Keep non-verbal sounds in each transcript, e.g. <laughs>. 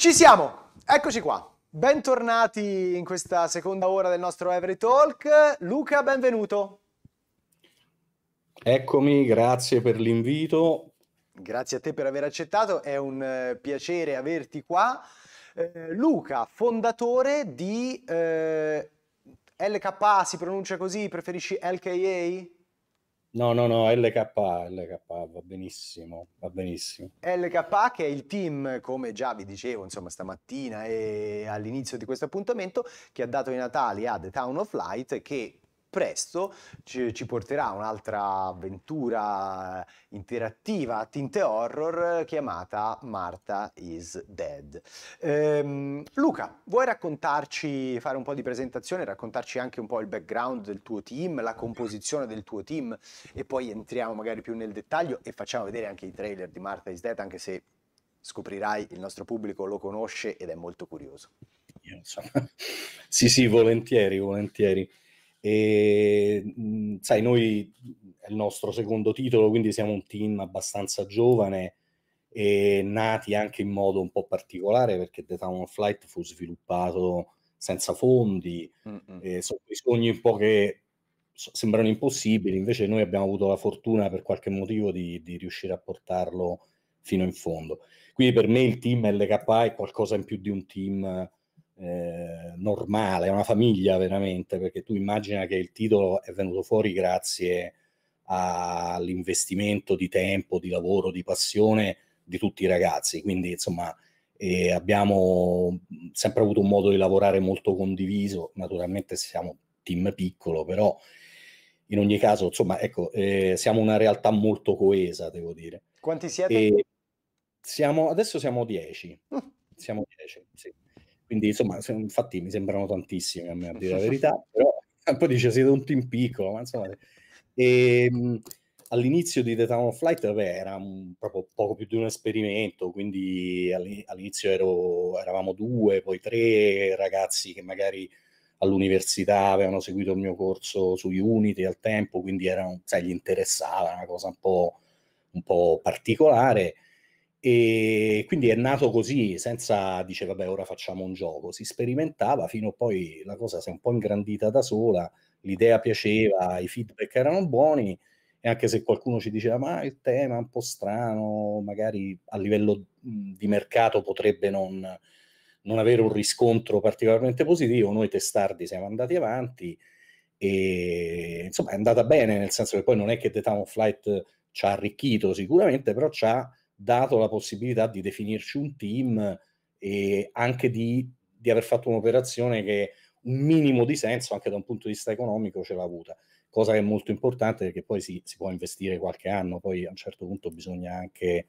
Ci siamo, eccoci qua. Bentornati in questa seconda ora del nostro Every Talk. Luca, benvenuto. Eccomi, grazie per l'invito. Grazie a te per aver accettato, è un eh, piacere averti qua. Eh, Luca, fondatore di eh, LKA, si pronuncia così, preferisci LKA? No, no, no, LKA, LKA va benissimo, va benissimo. LKA che è il team, come già vi dicevo, insomma, stamattina e all'inizio di questo appuntamento, che ha dato i Natali a The Town of Light, che presto ci, ci porterà a un'altra avventura eh, interattiva a tinte horror eh, chiamata Marta is Dead. Ehm, Luca, vuoi raccontarci, fare un po' di presentazione, raccontarci anche un po' il background del tuo team, la composizione del tuo team e poi entriamo magari più nel dettaglio e facciamo vedere anche i trailer di Marta is Dead, anche se scoprirai il nostro pubblico lo conosce ed è molto curioso. <laughs> Sì, sì, volentieri, volentieri. E, mh, mhmm, sai, noi mhmm, è il nostro secondo titolo, quindi siamo un team abbastanza giovane e nati anche in modo un po' particolare perché The Town of Flight fu sviluppato senza fondi, sono quei sogni un po' che sembrano impossibili, invece noi abbiamo avuto la fortuna per qualche motivo di, di riuscire a portarlo fino in fondo. Quindi per me il team LKA è qualcosa in più di un team eh, normale, è una famiglia veramente, perché tu immagina che il titolo è venuto fuori grazie all'investimento di tempo, di lavoro, di passione di tutti i ragazzi, quindi insomma eh, abbiamo sempre avuto un modo di lavorare molto condiviso, naturalmente siamo team piccolo, però in ogni caso, insomma, ecco, eh, siamo una realtà molto coesa, devo dire. Quanti siete? Siamo, adesso siamo 10. Ah. Siamo 10, sì. Quindi insomma, infatti mi sembrano tantissimi a me a dire la <laughs> verità, però poi dice siete un team piccolo, ma insomma... E, ehm, all'inizio di The Town of Flight beh, era un, proprio poco più di un esperimento, quindi all'inizio ero, eravamo due, poi tre ragazzi che magari all'università avevano seguito il mio corso su Unity al tempo, quindi era, sai, gli interessava, una cosa un po', un po particolare. E quindi è nato così, senza dire vabbè ora facciamo un gioco, si sperimentava fino a poi la cosa si è un po' ingrandita da sola, l'idea piaceva, i feedback erano buoni e anche se qualcuno ci diceva ma il tema è un po' strano, magari a livello mhmm, di mercato potrebbe non, non avere un riscontro particolarmente positivo, noi testardi siamo andati avanti e insomma è andata bene, nel senso che poi non è che The Town of Flight ci ha arricchito sicuramente, però ci ha dato la possibilità di definirci un team e anche di, di aver fatto un'operazione che un minimo di senso anche da un punto di vista economico ce l'ha avuta, cosa che è molto importante perché poi si, si può investire qualche anno, poi a un certo punto bisogna anche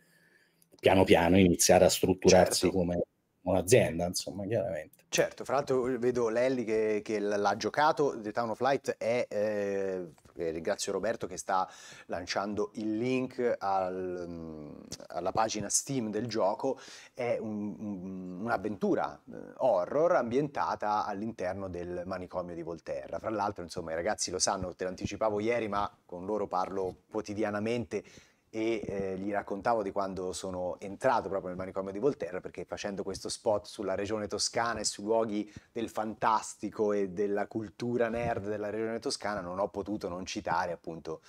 piano piano iniziare a strutturarsi certo. come un'azienda, insomma, chiaramente. Certo, fra l'altro eh, vedo Lelli che, che l'ha giocato, The Town of Light è, eh, eh, ringrazio Roberto che sta lanciando il link al, mm, alla pagina Steam del gioco, è un'avventura un, un eh, horror ambientata all'interno del manicomio di Volterra. Fra l'altro, insomma, i ragazzi lo sanno, te l'anticipavo ieri, ma con loro parlo quotidianamente, e eh, gli raccontavo di quando sono entrato proprio nel manicomio di Volterra perché facendo questo spot sulla regione toscana e sui luoghi del fantastico e della cultura nerd della regione toscana non ho potuto non citare appunto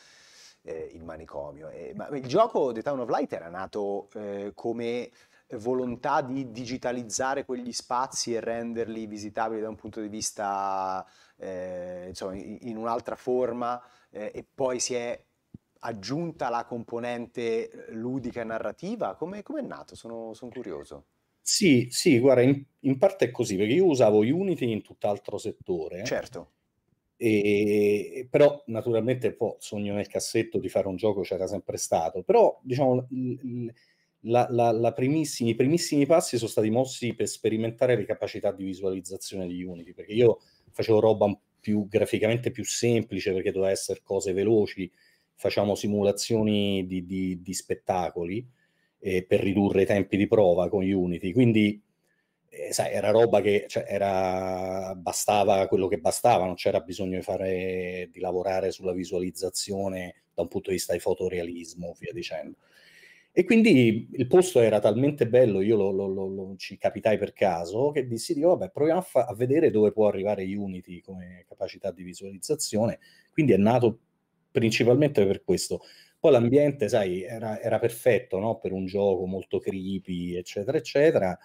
eh, il manicomio. E, ma il gioco The Town of Light era nato eh, come volontà di digitalizzare quegli spazi e renderli visitabili da un punto di vista eh, insomma in, in un'altra forma eh, e poi si è aggiunta la componente eh, ludica e narrativa? Come, è nato? Sono, sono curioso. Sì, sì, guarda, in, in, parte è così, perché io usavo Unity in tutt'altro settore. Certo. E, però naturalmente poi sogno nel cassetto di fare un gioco c'era sempre stato, però diciamo la, la, la primissimi, i primissimi passi sono stati mossi per sperimentare le capacità di visualizzazione di Unity, perché io facevo roba più graficamente più semplice perché doveva essere cose veloci, facciamo simulazioni di, di, di spettacoli eh, per ridurre i tempi di prova con Unity. Quindi eh, sai, era roba che cioè, era, bastava quello che bastava, non c'era bisogno di, fare, di lavorare sulla visualizzazione da un punto di vista di fotorealismo, via dicendo. E quindi il posto era talmente bello, io lo, lo, lo, ci capitai per caso, che dissi, di, vabbè, proviamo a, fa- a, vedere dove può arrivare Unity come capacità di visualizzazione. Quindi è nato principalmente per questo. Poi l'ambiente, sai, era, era perfetto no? per un gioco molto creepy, eccetera, eccetera.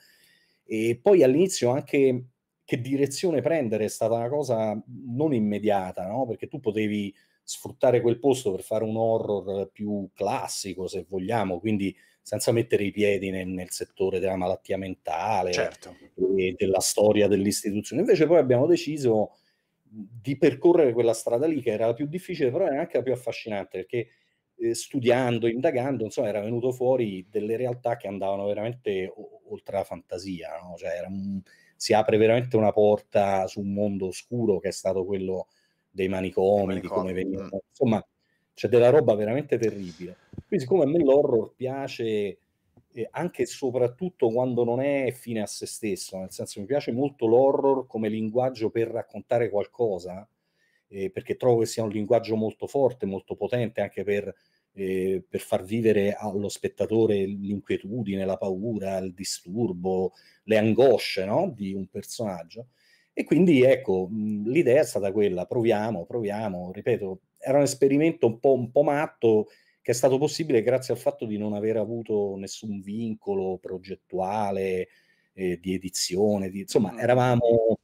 E poi all'inizio anche che direzione prendere è stata una cosa non immediata, no? perché tu potevi sfruttare quel posto per fare un horror più classico, se vogliamo, quindi senza mettere i piedi nel, nel settore della malattia mentale certo. e della storia dell'istituzione. Invece poi abbiamo deciso di percorrere quella strada lì che era la più difficile, però era anche la più affascinante perché eh, studiando, indagando, insomma, era venuto fuori delle realtà che andavano veramente o- oltre la fantasia, no? cioè un, si apre veramente una porta su un mondo oscuro che è stato quello dei manicomi, di come venivano, mm. insomma, c'è della roba veramente terribile. Qui siccome a me l'horror piace eh, anche e soprattutto quando non è fine a se stesso, nel senso mi piace molto l'horror come linguaggio per raccontare qualcosa, eh, perché trovo che sia un linguaggio molto forte, molto potente anche per, eh, per far vivere allo spettatore l'inquietudine, la paura, il disturbo, le angosce no? di un personaggio. E quindi ecco, l'idea è stata quella, proviamo, proviamo, ripeto, era un esperimento un po', un po matto, che è stato possibile grazie al fatto di non aver avuto nessun vincolo progettuale, eh, di edizione, di, insomma mm. eravamo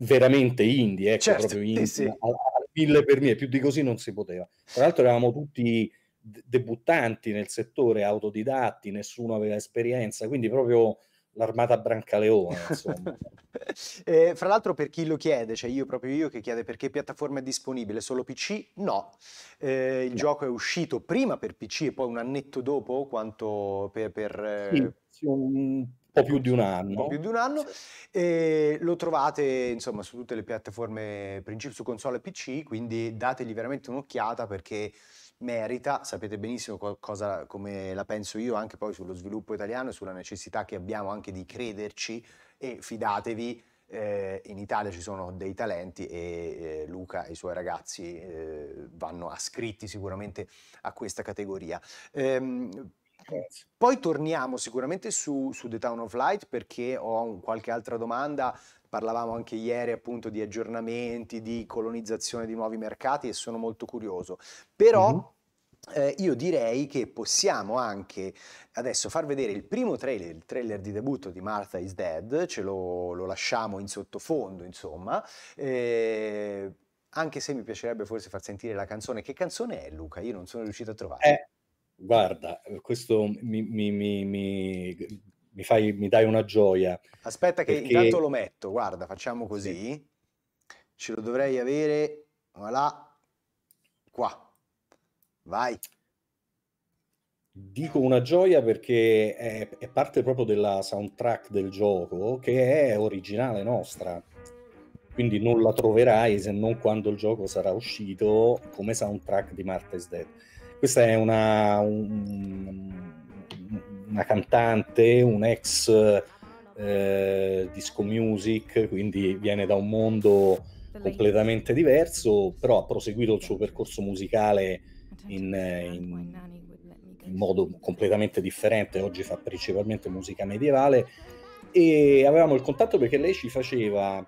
veramente indie, ecco, certo, proprio indie, sì, sì. Al, al mille per mille, più di così non si poteva. Tra l'altro eravamo tutti debuttanti nel settore, autodidatti, nessuno aveva esperienza, quindi proprio l'armata Brancaleone, <laughs> insomma. eh, fra l'altro per chi lo chiede, cioè io proprio io che chiede perché piattaforma è disponibile, solo PC? No, eh, il no. gioco è uscito prima per PC e poi un annetto dopo quanto per... per sì, eh, sì, un po' più di un anno. Un più di un anno. E lo trovate insomma su tutte le piattaforme principali, su console PC, quindi dategli veramente un'occhiata perché merita, sapete benissimo co- cosa, come la penso io anche poi sullo sviluppo italiano e sulla necessità che abbiamo anche di crederci e fidatevi, eh, in Italia ci sono dei talenti e eh, Luca e i suoi ragazzi eh, vanno ascritti sicuramente a questa categoria. Ehm, eh. Poi torniamo sicuramente su, su, The Town of Light perché ho un, qualche altra domanda. Parlavamo anche ieri appunto di aggiornamenti, di colonizzazione di nuovi mercati e sono molto curioso. Però mm-hmm. Eh, io direi che possiamo anche adesso far vedere il primo trailer, il trailer di debutto di Martha is Dead, ce lo, lo lasciamo in sottofondo, insomma. Eh, anche se mi piacerebbe forse far sentire la canzone. Che canzone è Luca? Io non sono riuscito a trovare. Eh, Guarda, questo mi, mi, mi, mi, fai, mi dai una gioia. Aspetta che perché... intanto lo metto, guarda, facciamo così. Ce lo dovrei avere, voilà, qua. Vai. Dico una gioia perché è, è parte proprio della soundtrack del gioco che è originale nostra quindi non la troverai se non quando il gioco sarà uscito come soundtrack di Marta Dead. Questa è una, un, una cantante, un ex eh, disco music, quindi viene da un mondo completamente diverso, però ha proseguito il suo percorso musicale in, in, in modo completamente differente, oggi fa principalmente musica medievale e avevamo il contatto perché lei ci faceva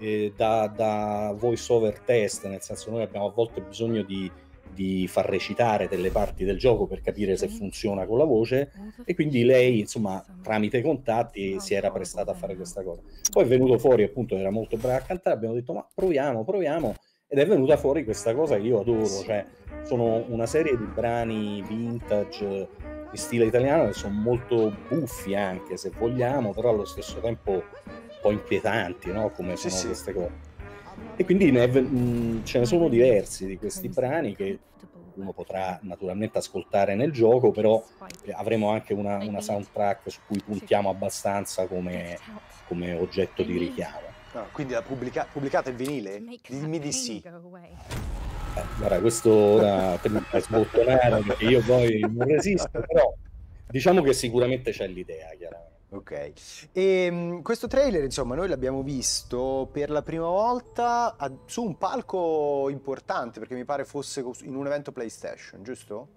eh, da, da voice over test, nel senso noi abbiamo a volte bisogno di di far recitare delle parti del gioco per capire se funziona con la voce e quindi lei insomma tramite contatti ah, si era prestata a fare questa cosa poi è venuto fuori appunto era molto brava a cantare abbiamo detto ma proviamo proviamo ed è venuta fuori questa cosa che io adoro cioè sono una serie di brani vintage in stile italiano che sono molto buffi anche se vogliamo però allo stesso tempo un po' inquietanti no? come sono sì, queste cose e quindi ne, mh, mm, ce ne sono diversi di questi brani che uno potrà naturalmente ascoltare nel gioco, però eh, avremo anche una, una soundtrack su cui puntiamo abbastanza come, come oggetto di richiamo. No, quindi pubblica- pubblicata il vinile? Dimmi di sì. Eh, guarda, questo ora per sbottonare perché io poi non resisto, però diciamo che sicuramente c'è l'idea, chiaramente. Ok, e ehm, mh, questo trailer insomma noi l'abbiamo visto per la prima volta a- su un palco importante perché mi pare fosse in un evento PlayStation, giusto?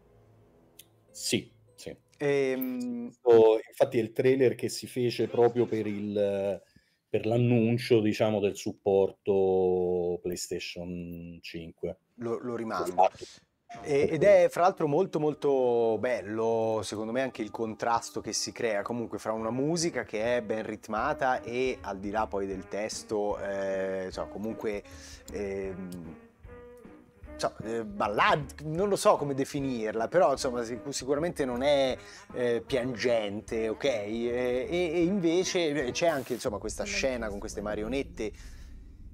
Sì, sì. E, mh, Oh, infatti è il trailer che si fece proprio per, il, per l'annuncio, diciamo, del supporto PlayStation 5. lo, lo rimando. Esatto. Ed è fra l'altro molto molto bello, secondo me, anche il contrasto che si crea comunque fra una musica che è ben ritmata e al di là poi del testo, eh, cioè, comunque... Ehm, eh, cioè, ballad, non lo so come definirla, però insomma sicuramente non è eh, piangente, ok? E, e invece eh, c'è anche insomma questa scena con queste marionette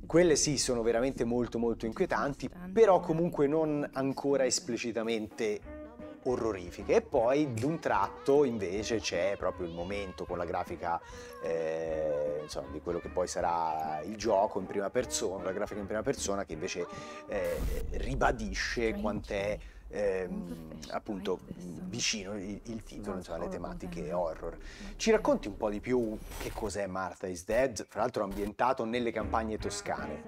quelle sì sono veramente molto molto inquietanti, però comunque non ancora esplicitamente orrorifiche e poi d'un tratto invece c'è proprio il momento con la grafica eh, insomma, di quello che poi sarà il gioco in prima persona, la grafica in prima persona che invece eh, ribadisce quant'è ehm, appunto vicino il, il titolo, insomma, le tematiche horror. Ci racconti un po' di più che cos'è Martha is Dead, fra l'altro ambientato nelle campagne toscane.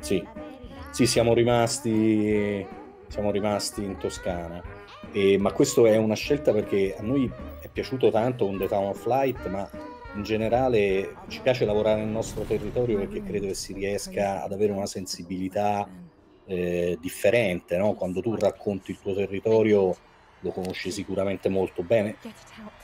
Sì, sì siamo, rimasti, siamo rimasti in Toscana, e, ma questo è una scelta perché a noi è piaciuto tanto On the Town of Light, ma in generale ci piace lavorare nel nostro territorio perché mm, credo che si riesca ad avere una sensibilità eh, differente, no? quando tu racconti il tuo territorio lo conosci sicuramente molto bene.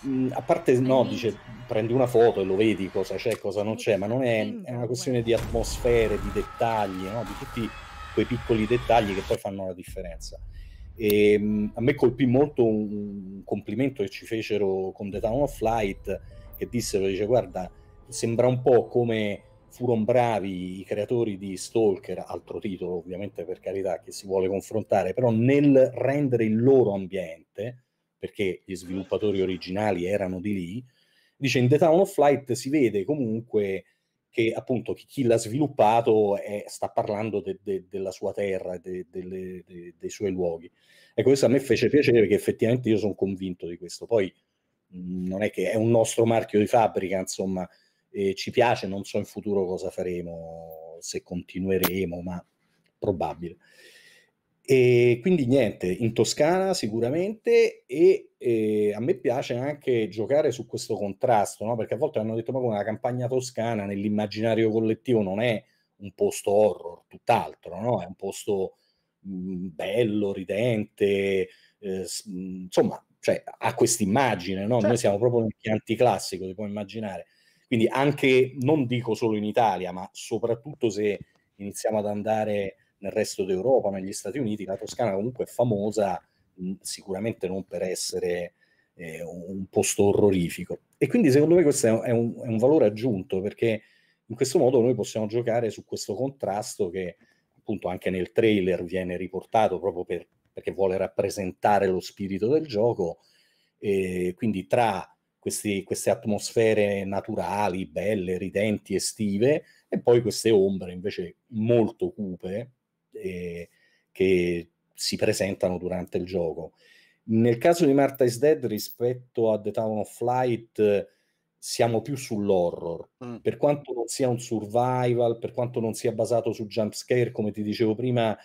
Mm, a parte no, dice prendi una foto e lo vedi cosa c'è, cosa non c'è, ma non è, è una questione di atmosfere, di dettagli, no? di tutti quei piccoli dettagli che poi fanno la differenza. E, ehm, a me colpì molto un complimento che ci fecero con The Town of Light, che dissero, dice guarda, sembra un po' come furono bravi i creatori di Stalker, altro titolo ovviamente per carità che si vuole confrontare, però nel rendere il loro ambiente, perché gli sviluppatori originali erano di lì, dice in The Town of Flight si vede comunque che appunto chi, chi l'ha sviluppato è, sta parlando de, de, della sua terra, de, dei suoi luoghi. Ecco, questo a me fece piacere perché effettivamente io sono convinto di questo. Poi non è che è un nostro marchio di fabbrica, insomma, eh, ci piace, non so in futuro cosa faremo, se continueremo, ma probabile. E quindi niente, in Toscana sicuramente e eh, a me piace anche giocare su questo contrasto, no? perché a volte hanno detto ma come la campagna toscana nell'immaginario collettivo non è un posto horror, tutt'altro, no? è un posto mh, mm, bello, ridente, eh, mm, insomma cioè, ha quest'immagine, no? Certo. noi siamo proprio un anticlassico, si può immaginare. Quindi anche, non dico solo in Italia, ma soprattutto se iniziamo ad andare nel resto d'Europa, negli Stati Uniti, la Toscana comunque è famosa sicuramente non per essere eh, un posto orrorifico. E quindi secondo me questo è un, è un valore aggiunto perché in questo modo noi possiamo giocare su questo contrasto che appunto anche nel trailer viene riportato proprio per, perché vuole rappresentare lo spirito del gioco, e quindi tra questi, queste atmosfere naturali, belle, ridenti, estive, e poi queste ombre invece molto cupe eh, che si presentano durante il gioco. Nel caso di Marta is Dead rispetto a The Town of Flight siamo più sull'horror, mm. per quanto non sia un survival, per quanto non sia basato su jump scare, come ti dicevo prima,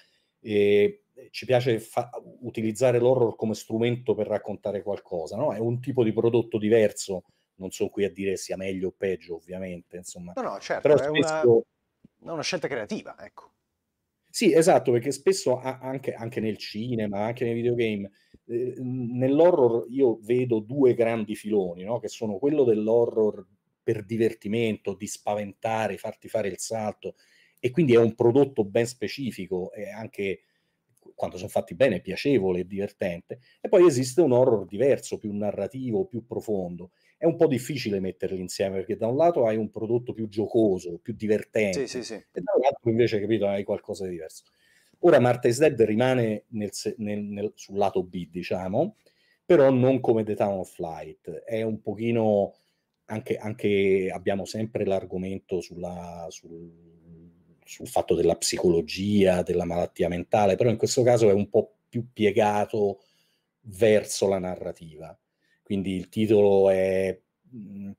eh, ci piace fa- utilizzare l'horror come strumento per raccontare qualcosa, no? È un tipo di prodotto diverso, non sono qui a dire sia meglio o peggio, ovviamente, insomma. No, no, certo, Però è spesso... una... una... scelta creativa, ecco. Sì, esatto, perché spesso anche, anche nel cinema, anche nei videogame, eh, nell'horror io vedo due grandi filoni, no? che sono quello dell'horror per divertimento, di spaventare, farti fare il salto, e quindi è un prodotto ben specifico, è anche quando sono fatti bene, piacevole e divertente, e poi esiste un horror diverso, più narrativo, più profondo. È un po' difficile metterli insieme perché da un lato hai un prodotto più giocoso, più divertente, sì, sì, sì. e dall'altro invece, capito, hai qualcosa di diverso. Ora Marta is Dead rimane nel, nel, nel, sul lato B, diciamo, però non come The Town of Light. È un pochino... Anche, anche abbiamo sempre l'argomento sulla, sul, sul fatto della psicologia, della malattia mentale, però in questo caso è un po' più piegato verso la narrativa. Quindi il titolo è mm,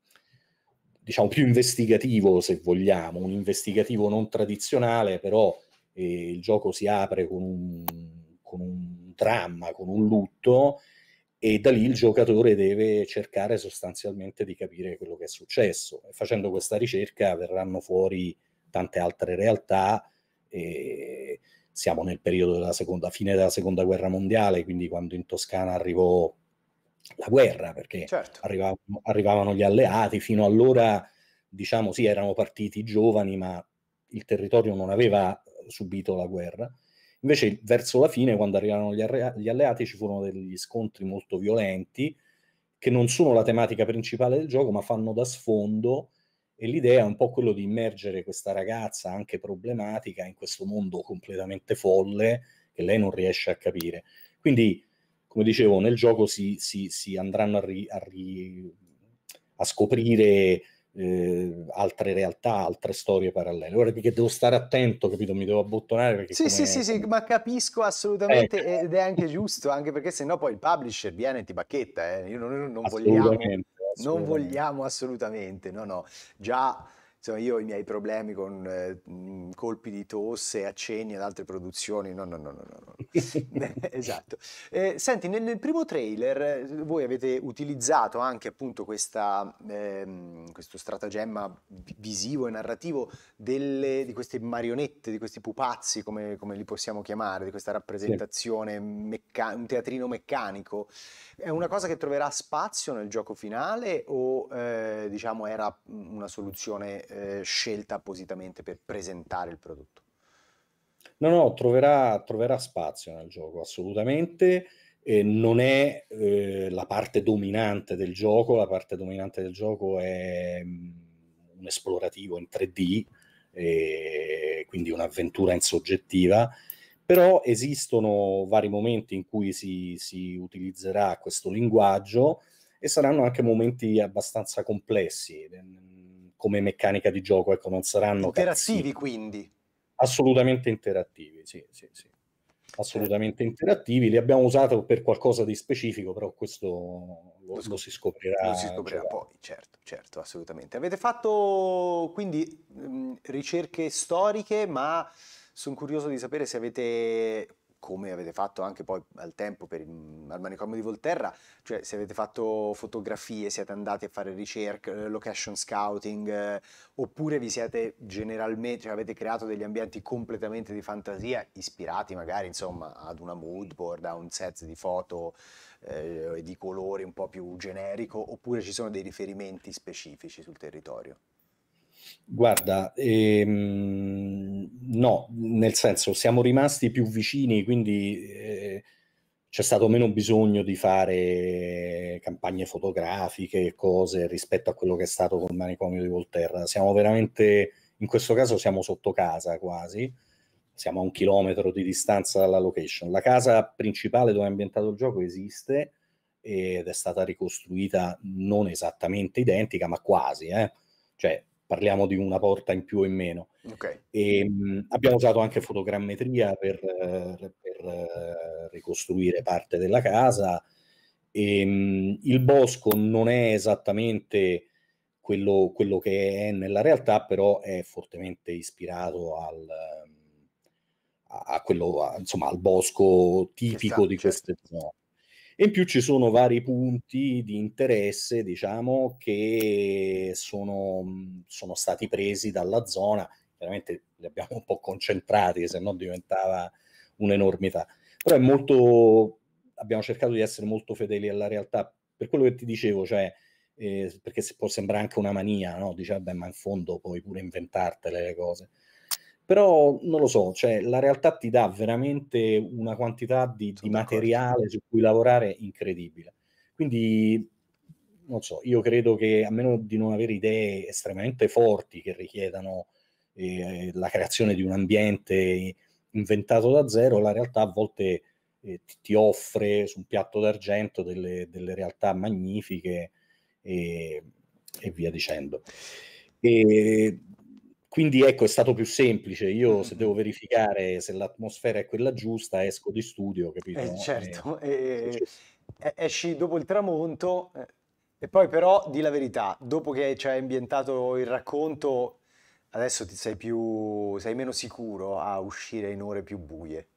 diciamo più investigativo se vogliamo, un investigativo non tradizionale, però eh, il gioco si apre con un, con un dramma, con un lutto e da lì il giocatore deve cercare sostanzialmente di capire quello che è successo. E facendo questa ricerca verranno fuori tante altre realtà. E siamo nel periodo della seconda, fine della seconda guerra mondiale, quindi quando in Toscana arrivò la guerra, perché certo. arrivavano, arrivavano, gli alleati, fino allora diciamo sì, erano partiti giovani, ma il territorio non aveva subito la guerra. Invece verso la fine, quando arrivarono gli, arre- gli alleati, ci furono degli scontri molto violenti, che non sono la tematica principale del gioco, ma fanno da sfondo e l'idea è un po' quello di immergere questa ragazza anche problematica in questo mondo completamente folle che lei non riesce a capire. Quindi, come dicevo, nel gioco si, si, si andranno a, ri, a, ri, a scoprire eh, altre realtà, altre storie parallele. Ora perché devo stare attento, capito? Mi devo abbottonare. Perché sì, sì, sì, sì, ma capisco assolutamente eh. eh. ed è anche giusto, anche perché sennò poi il publisher viene e ti bacchetta. Eh. Io non, non <laughs> vogliamo non vogliamo assolutamente, no no, già insomma, io ho i miei problemi con eh, colpi di tosse, accenni ad altre produzioni, no, no, no, no, no. <laughs> <laughs> Eh, esatto. Eh, senti, nel, nel, primo trailer eh, voi avete utilizzato anche appunto questa, ehm, questo stratagemma visivo e narrativo delle, di queste marionette, di questi pupazzi, come, come li possiamo chiamare, di questa rappresentazione, mecca- un teatrino meccanico. È una cosa che troverà spazio nel gioco finale o eh, diciamo era una soluzione eh, eh, scelta appositamente per presentare il prodotto. No, no, troverà, troverà spazio nel gioco, assolutamente. Eh, non è eh, la parte dominante del gioco, la parte dominante del gioco è mh, mm, un esplorativo in 3D, eh, quindi un'avventura in soggettiva, però esistono vari momenti in cui si, si, utilizzerà questo linguaggio e saranno anche momenti abbastanza complessi come meccanica di gioco, ecco, non saranno interattivi cazzini. quindi. Assolutamente interattivi, sì, sì, sì. Assolutamente eh. interattivi, li abbiamo usati per qualcosa di specifico, però questo lo, lo, lo si scoprirà. Lo si scoprirà cioè. poi, certo, certo, assolutamente. Avete fatto quindi mh, ricerche storiche, ma sono curioso di sapere se avete come avete fatto anche poi al tempo per, mm, al manicomio di Volterra, cioè se avete fatto fotografie, siete andati a fare ricerche, eh, location scouting, eh, oppure vi siete generalmente, cioè avete creato degli ambienti completamente di fantasia, ispirati magari insomma ad una mood board, a un set di foto eh, di colori un po' più generico, oppure ci sono dei riferimenti specifici sul territorio? Guarda, ehm, no, nel senso siamo rimasti più vicini, quindi eh, c'è stato meno bisogno di fare campagne fotografiche, e cose rispetto a quello che è stato col manicomio di Volterra. Siamo veramente, in questo caso siamo sotto casa quasi, siamo a un chilometro di distanza dalla location. La casa principale dove è ambientato il gioco esiste ed è stata ricostruita non esattamente identica, ma quasi, eh? cioè parliamo di una porta in più o in meno. Okay. E, ehm, mh, abbiamo usato anche fotogrammetria per, per eh, ricostruire parte della casa. E, ehm, mh, il bosco non è esattamente quello, quello, che è nella realtà, però è fortemente ispirato al, a, a quello, a, insomma, al bosco tipico sta, esatto, di certo. queste certo. E in più ci sono vari punti di interesse, diciamo, che sono, sono stati presi dalla zona. Chiaramente li abbiamo un po' concentrati, se no diventava un'enormità. Però è molto, abbiamo cercato di essere molto fedeli alla realtà. Per quello che ti dicevo, cioè, eh, perché può sembrare anche una mania, no? Dice, vabbè, ma in fondo puoi pure inventartele le cose. Però non lo so, cioè, la realtà ti dà veramente una quantità di, di materiale su cui lavorare incredibile. Quindi non so, io credo che a meno di non avere idee estremamente forti che richiedano eh, la creazione di un ambiente inventato da zero, la realtà a volte eh, ti offre su un piatto d'argento delle, delle realtà magnifiche e, e via dicendo. E quindi ecco, è stato più semplice. Io se devo verificare se l'atmosfera è quella giusta, esco di studio, capito? Eh, eh certo, eh, <laughs> eh, esci dopo il tramonto eh, e poi però di la verità, dopo che ci hai ambientato il racconto, adesso ti sei, più, sei meno sicuro a uscire in ore più buie.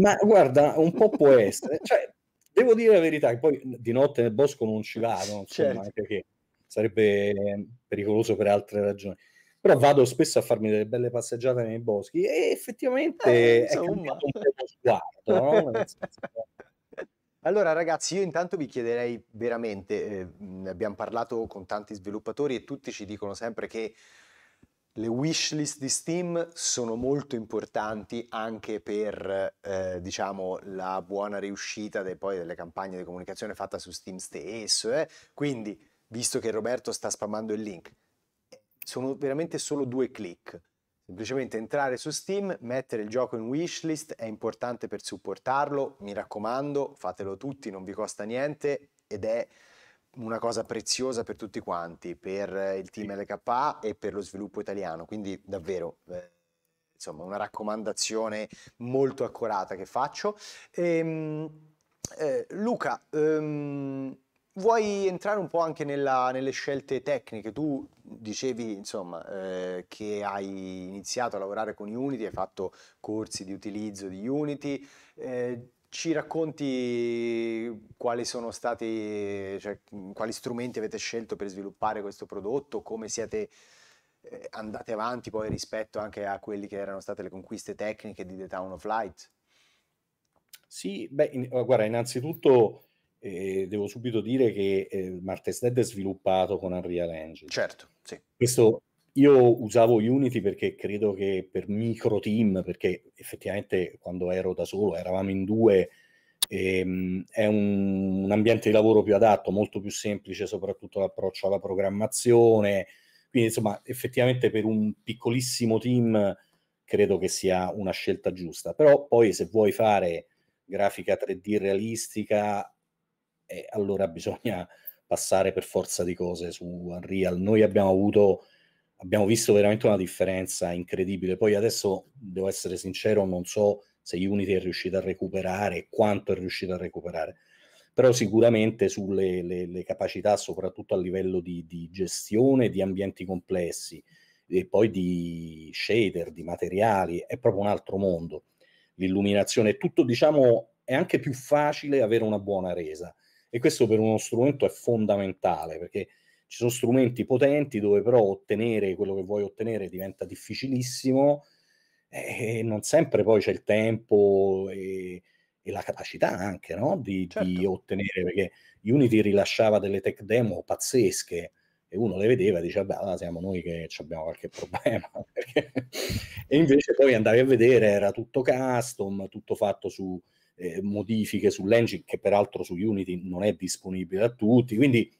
Ma guarda, un po' può essere. Cioè, devo dire la verità, che poi di notte nel bosco non ci vado, insomma, certo. perché sarebbe eh, pericoloso per altre ragioni però vado spesso a farmi delle belle passeggiate nei boschi e effettivamente eh, è cambiato un po' sguardo, no? <laughs> Allora ragazzi, io intanto vi chiederei veramente, eh, abbiamo parlato con tanti sviluppatori e tutti ci dicono sempre che le wishlist di Steam sono molto importanti anche per eh, diciamo, la buona riuscita dei, poi, delle campagne di comunicazione fatta su Steam stesso. Eh? Quindi, visto che Roberto sta spammando il link, sono veramente solo due click. Semplicemente entrare su Steam, mettere il gioco in wishlist, è importante per supportarlo, mi raccomando, fatelo tutti, non vi costa niente ed è una cosa preziosa per tutti quanti, per il team LKA e per lo sviluppo italiano, quindi davvero eh, insomma una raccomandazione molto accurata che faccio. Ehm, eh, Luca, ehm, vuoi entrare un po' anche nella, nelle scelte tecniche. Tu dicevi insomma, eh, che hai iniziato a lavorare con Unity, hai fatto corsi di utilizzo di Unity. Eh, ci racconti quali sono stati, cioè, quali strumenti avete scelto per sviluppare questo prodotto, come siete eh, andati avanti poi rispetto anche a quelle che erano state le conquiste tecniche di The Town of Light? Sì, beh, in, guarda, innanzitutto eh, devo subito dire che eh, Martes Dead è sviluppato con Unreal Engine. Certo, sì. Questo io usavo Unity perché credo che per micro team, perché effettivamente quando ero da solo, eravamo in due, ehm, è un, un, ambiente di lavoro più adatto, molto più semplice, soprattutto l'approccio alla programmazione. Quindi, insomma, effettivamente per un piccolissimo team credo che sia una scelta giusta. Però poi se vuoi fare grafica 3D realistica, e allora bisogna passare per forza di cose su Unreal. Noi abbiamo avuto, abbiamo visto veramente una differenza incredibile. Poi adesso devo essere sincero, non so se Unity è riuscita a recuperare, quanto è riuscita a recuperare, però sicuramente sulle le, le capacità, soprattutto a livello di, di gestione di ambienti complessi e poi di shader, di materiali, è proprio un altro mondo l'illuminazione, è tutto diciamo è anche più facile avere una buona resa. E questo per uno strumento è fondamentale perché ci sono strumenti potenti dove però ottenere quello che vuoi ottenere diventa difficilissimo eh, e non sempre poi c'è il tempo e, e la capacità anche no? di, certo. di, ottenere perché Unity rilasciava delle tech demo pazzesche e uno le vedeva e diceva beh allora siamo noi che abbiamo qualche <laughs> problema e invece poi andavi a vedere era tutto custom tutto fatto su eh, modifiche sull'engine che peraltro su Unity non è disponibile a tutti, quindi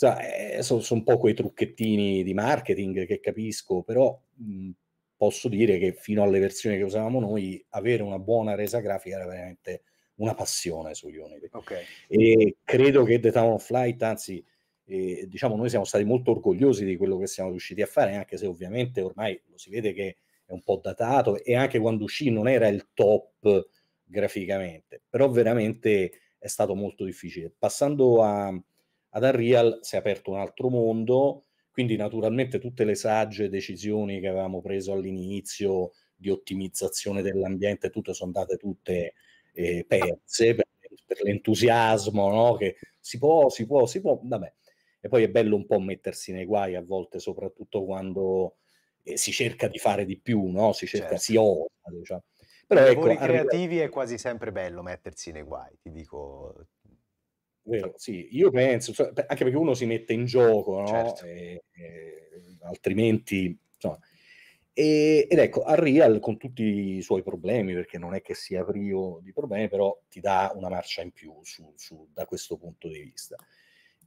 eh, sono son un po' quei trucchettini di marketing che capisco, però mh, posso dire che fino alle versioni che usavamo noi avere una buona resa grafica era veramente una passione su Unity. Okay. E credo che The Town of Light, anzi, eh, diciamo, noi siamo stati molto orgogliosi di quello che siamo riusciti a fare, anche se ovviamente ormai lo si vede che è un po' datato e anche quando uscì non era il top graficamente, però veramente è stato molto difficile. Passando a, ad Unreal si è aperto un altro mondo, quindi naturalmente tutte le sagge decisioni che avevamo preso all'inizio di ottimizzazione dell'ambiente, tutte sono andate tutte eh, perse per, per l'entusiasmo, no? che si può, si può, si può, vabbè. E poi è bello un po' mettersi nei guai a volte, soprattutto quando eh, si cerca di fare di più, no? si cerca, certo. si osa. Diciamo. Però I ecco, creativi è quasi sempre bello mettersi nei guai, ti dico. Vero, sì, io penso, cioè, anche perché uno si mette in gioco, no? Certo. E, e, altrimenti, insomma. E, ed ecco, Arrial con tutti i suoi problemi, perché non è che sia privo di problemi, però ti dà una marcia in più su, su, da questo punto di vista.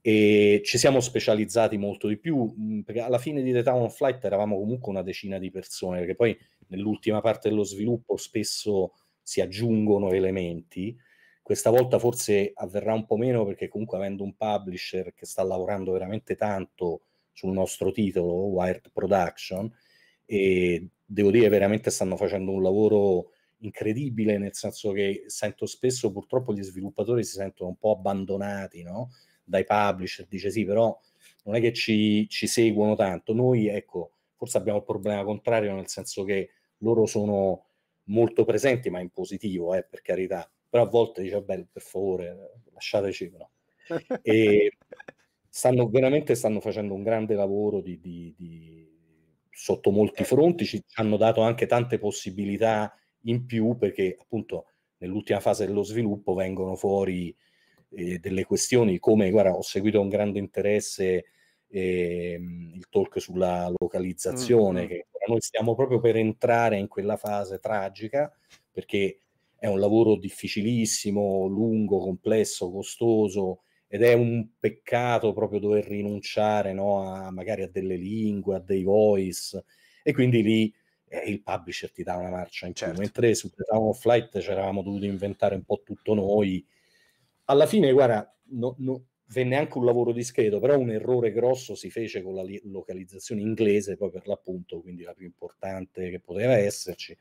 E ci siamo specializzati molto di più, perché alla fine di The Town of Flight eravamo comunque una decina di persone, perché poi nell'ultima parte dello sviluppo spesso si aggiungono elementi. Questa volta forse avverrà un po' meno perché comunque avendo un publisher che sta lavorando veramente tanto sul nostro titolo, Wired Production, e devo dire veramente stanno facendo un lavoro incredibile, nel senso che sento spesso purtroppo gli sviluppatori si sentono un po' abbandonati no? dai publisher, dice sì, però non è che ci, ci seguono tanto. Noi, ecco, forse abbiamo il problema contrario, nel senso che loro sono molto presenti, ma in positivo, eh, per carità. Però a volte dice, beh, per favore, lasciateci, no. e stanno veramente stanno facendo un grande lavoro di, di, di... sotto molti eh. fronti, ci hanno dato anche tante possibilità in più perché appunto nell'ultima fase dello sviluppo vengono fuori eh, delle questioni come, guarda, ho seguito con grande interesse eh, il talk sulla mm, localizzazione mm che noi stiamo proprio per entrare in quella fase tragica, perché è un lavoro difficilissimo, lungo, complesso, costoso, ed è un peccato proprio dover rinunciare no, a, magari a delle lingue, a dei voice, e quindi lì eh, il publisher ti dà una marcia in certo. più, mentre su Town of Flight ci eravamo dovuti inventare un po' tutto noi. Alla fine, guarda, no, no, venne anche un lavoro discreto, però un errore grosso si fece con la li- localizzazione inglese, poi per l'appunto, quindi la più importante che poteva esserci,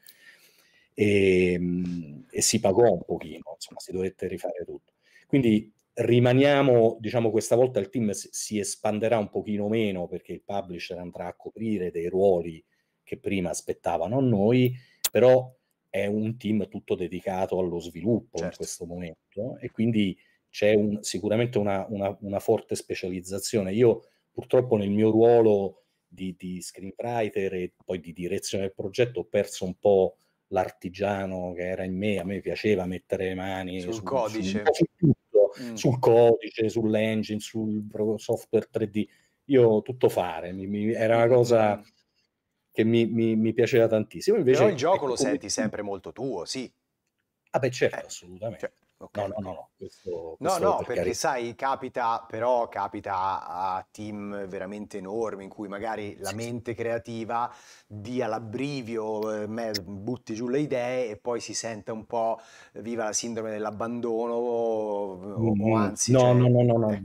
e, ehm, e si pagò un pochino, insomma si dovette rifare tutto. Quindi rimaniamo, diciamo questa volta il team si, si espanderà un pochino meno perché il publisher andrà a coprire dei ruoli che prima aspettavano a noi, però è un team tutto dedicato allo sviluppo certo. in questo momento eh, e quindi c'è un, sicuramente una, una, una, forte specializzazione. Io purtroppo nel mio ruolo di, di, screenwriter e poi di direzione del progetto ho perso un po' l'artigiano che era in me, a me piaceva mettere le mani sul su, codice, su, su tutto, mm. sul codice, sull'engine, sul software 3D. Io tutto fare, mi, mi, era una cosa mm. che mi, mi piaceva tantissimo. Invece, Però il gioco lo senti sempre molto tuo, sì. Ah beh certo, eh, assolutamente. Cioè Okay. No, no, no, questo, questo no, no perché, perché sai, capita, però capita a team veramente enormi in cui magari la mente creativa dia l'abbrivio, eh, butti giù le idee e poi si sente un po' viva la sindrome dell'abbandono o, o mm, mm. anzi... No, cioè, no, no, no, no. Eh.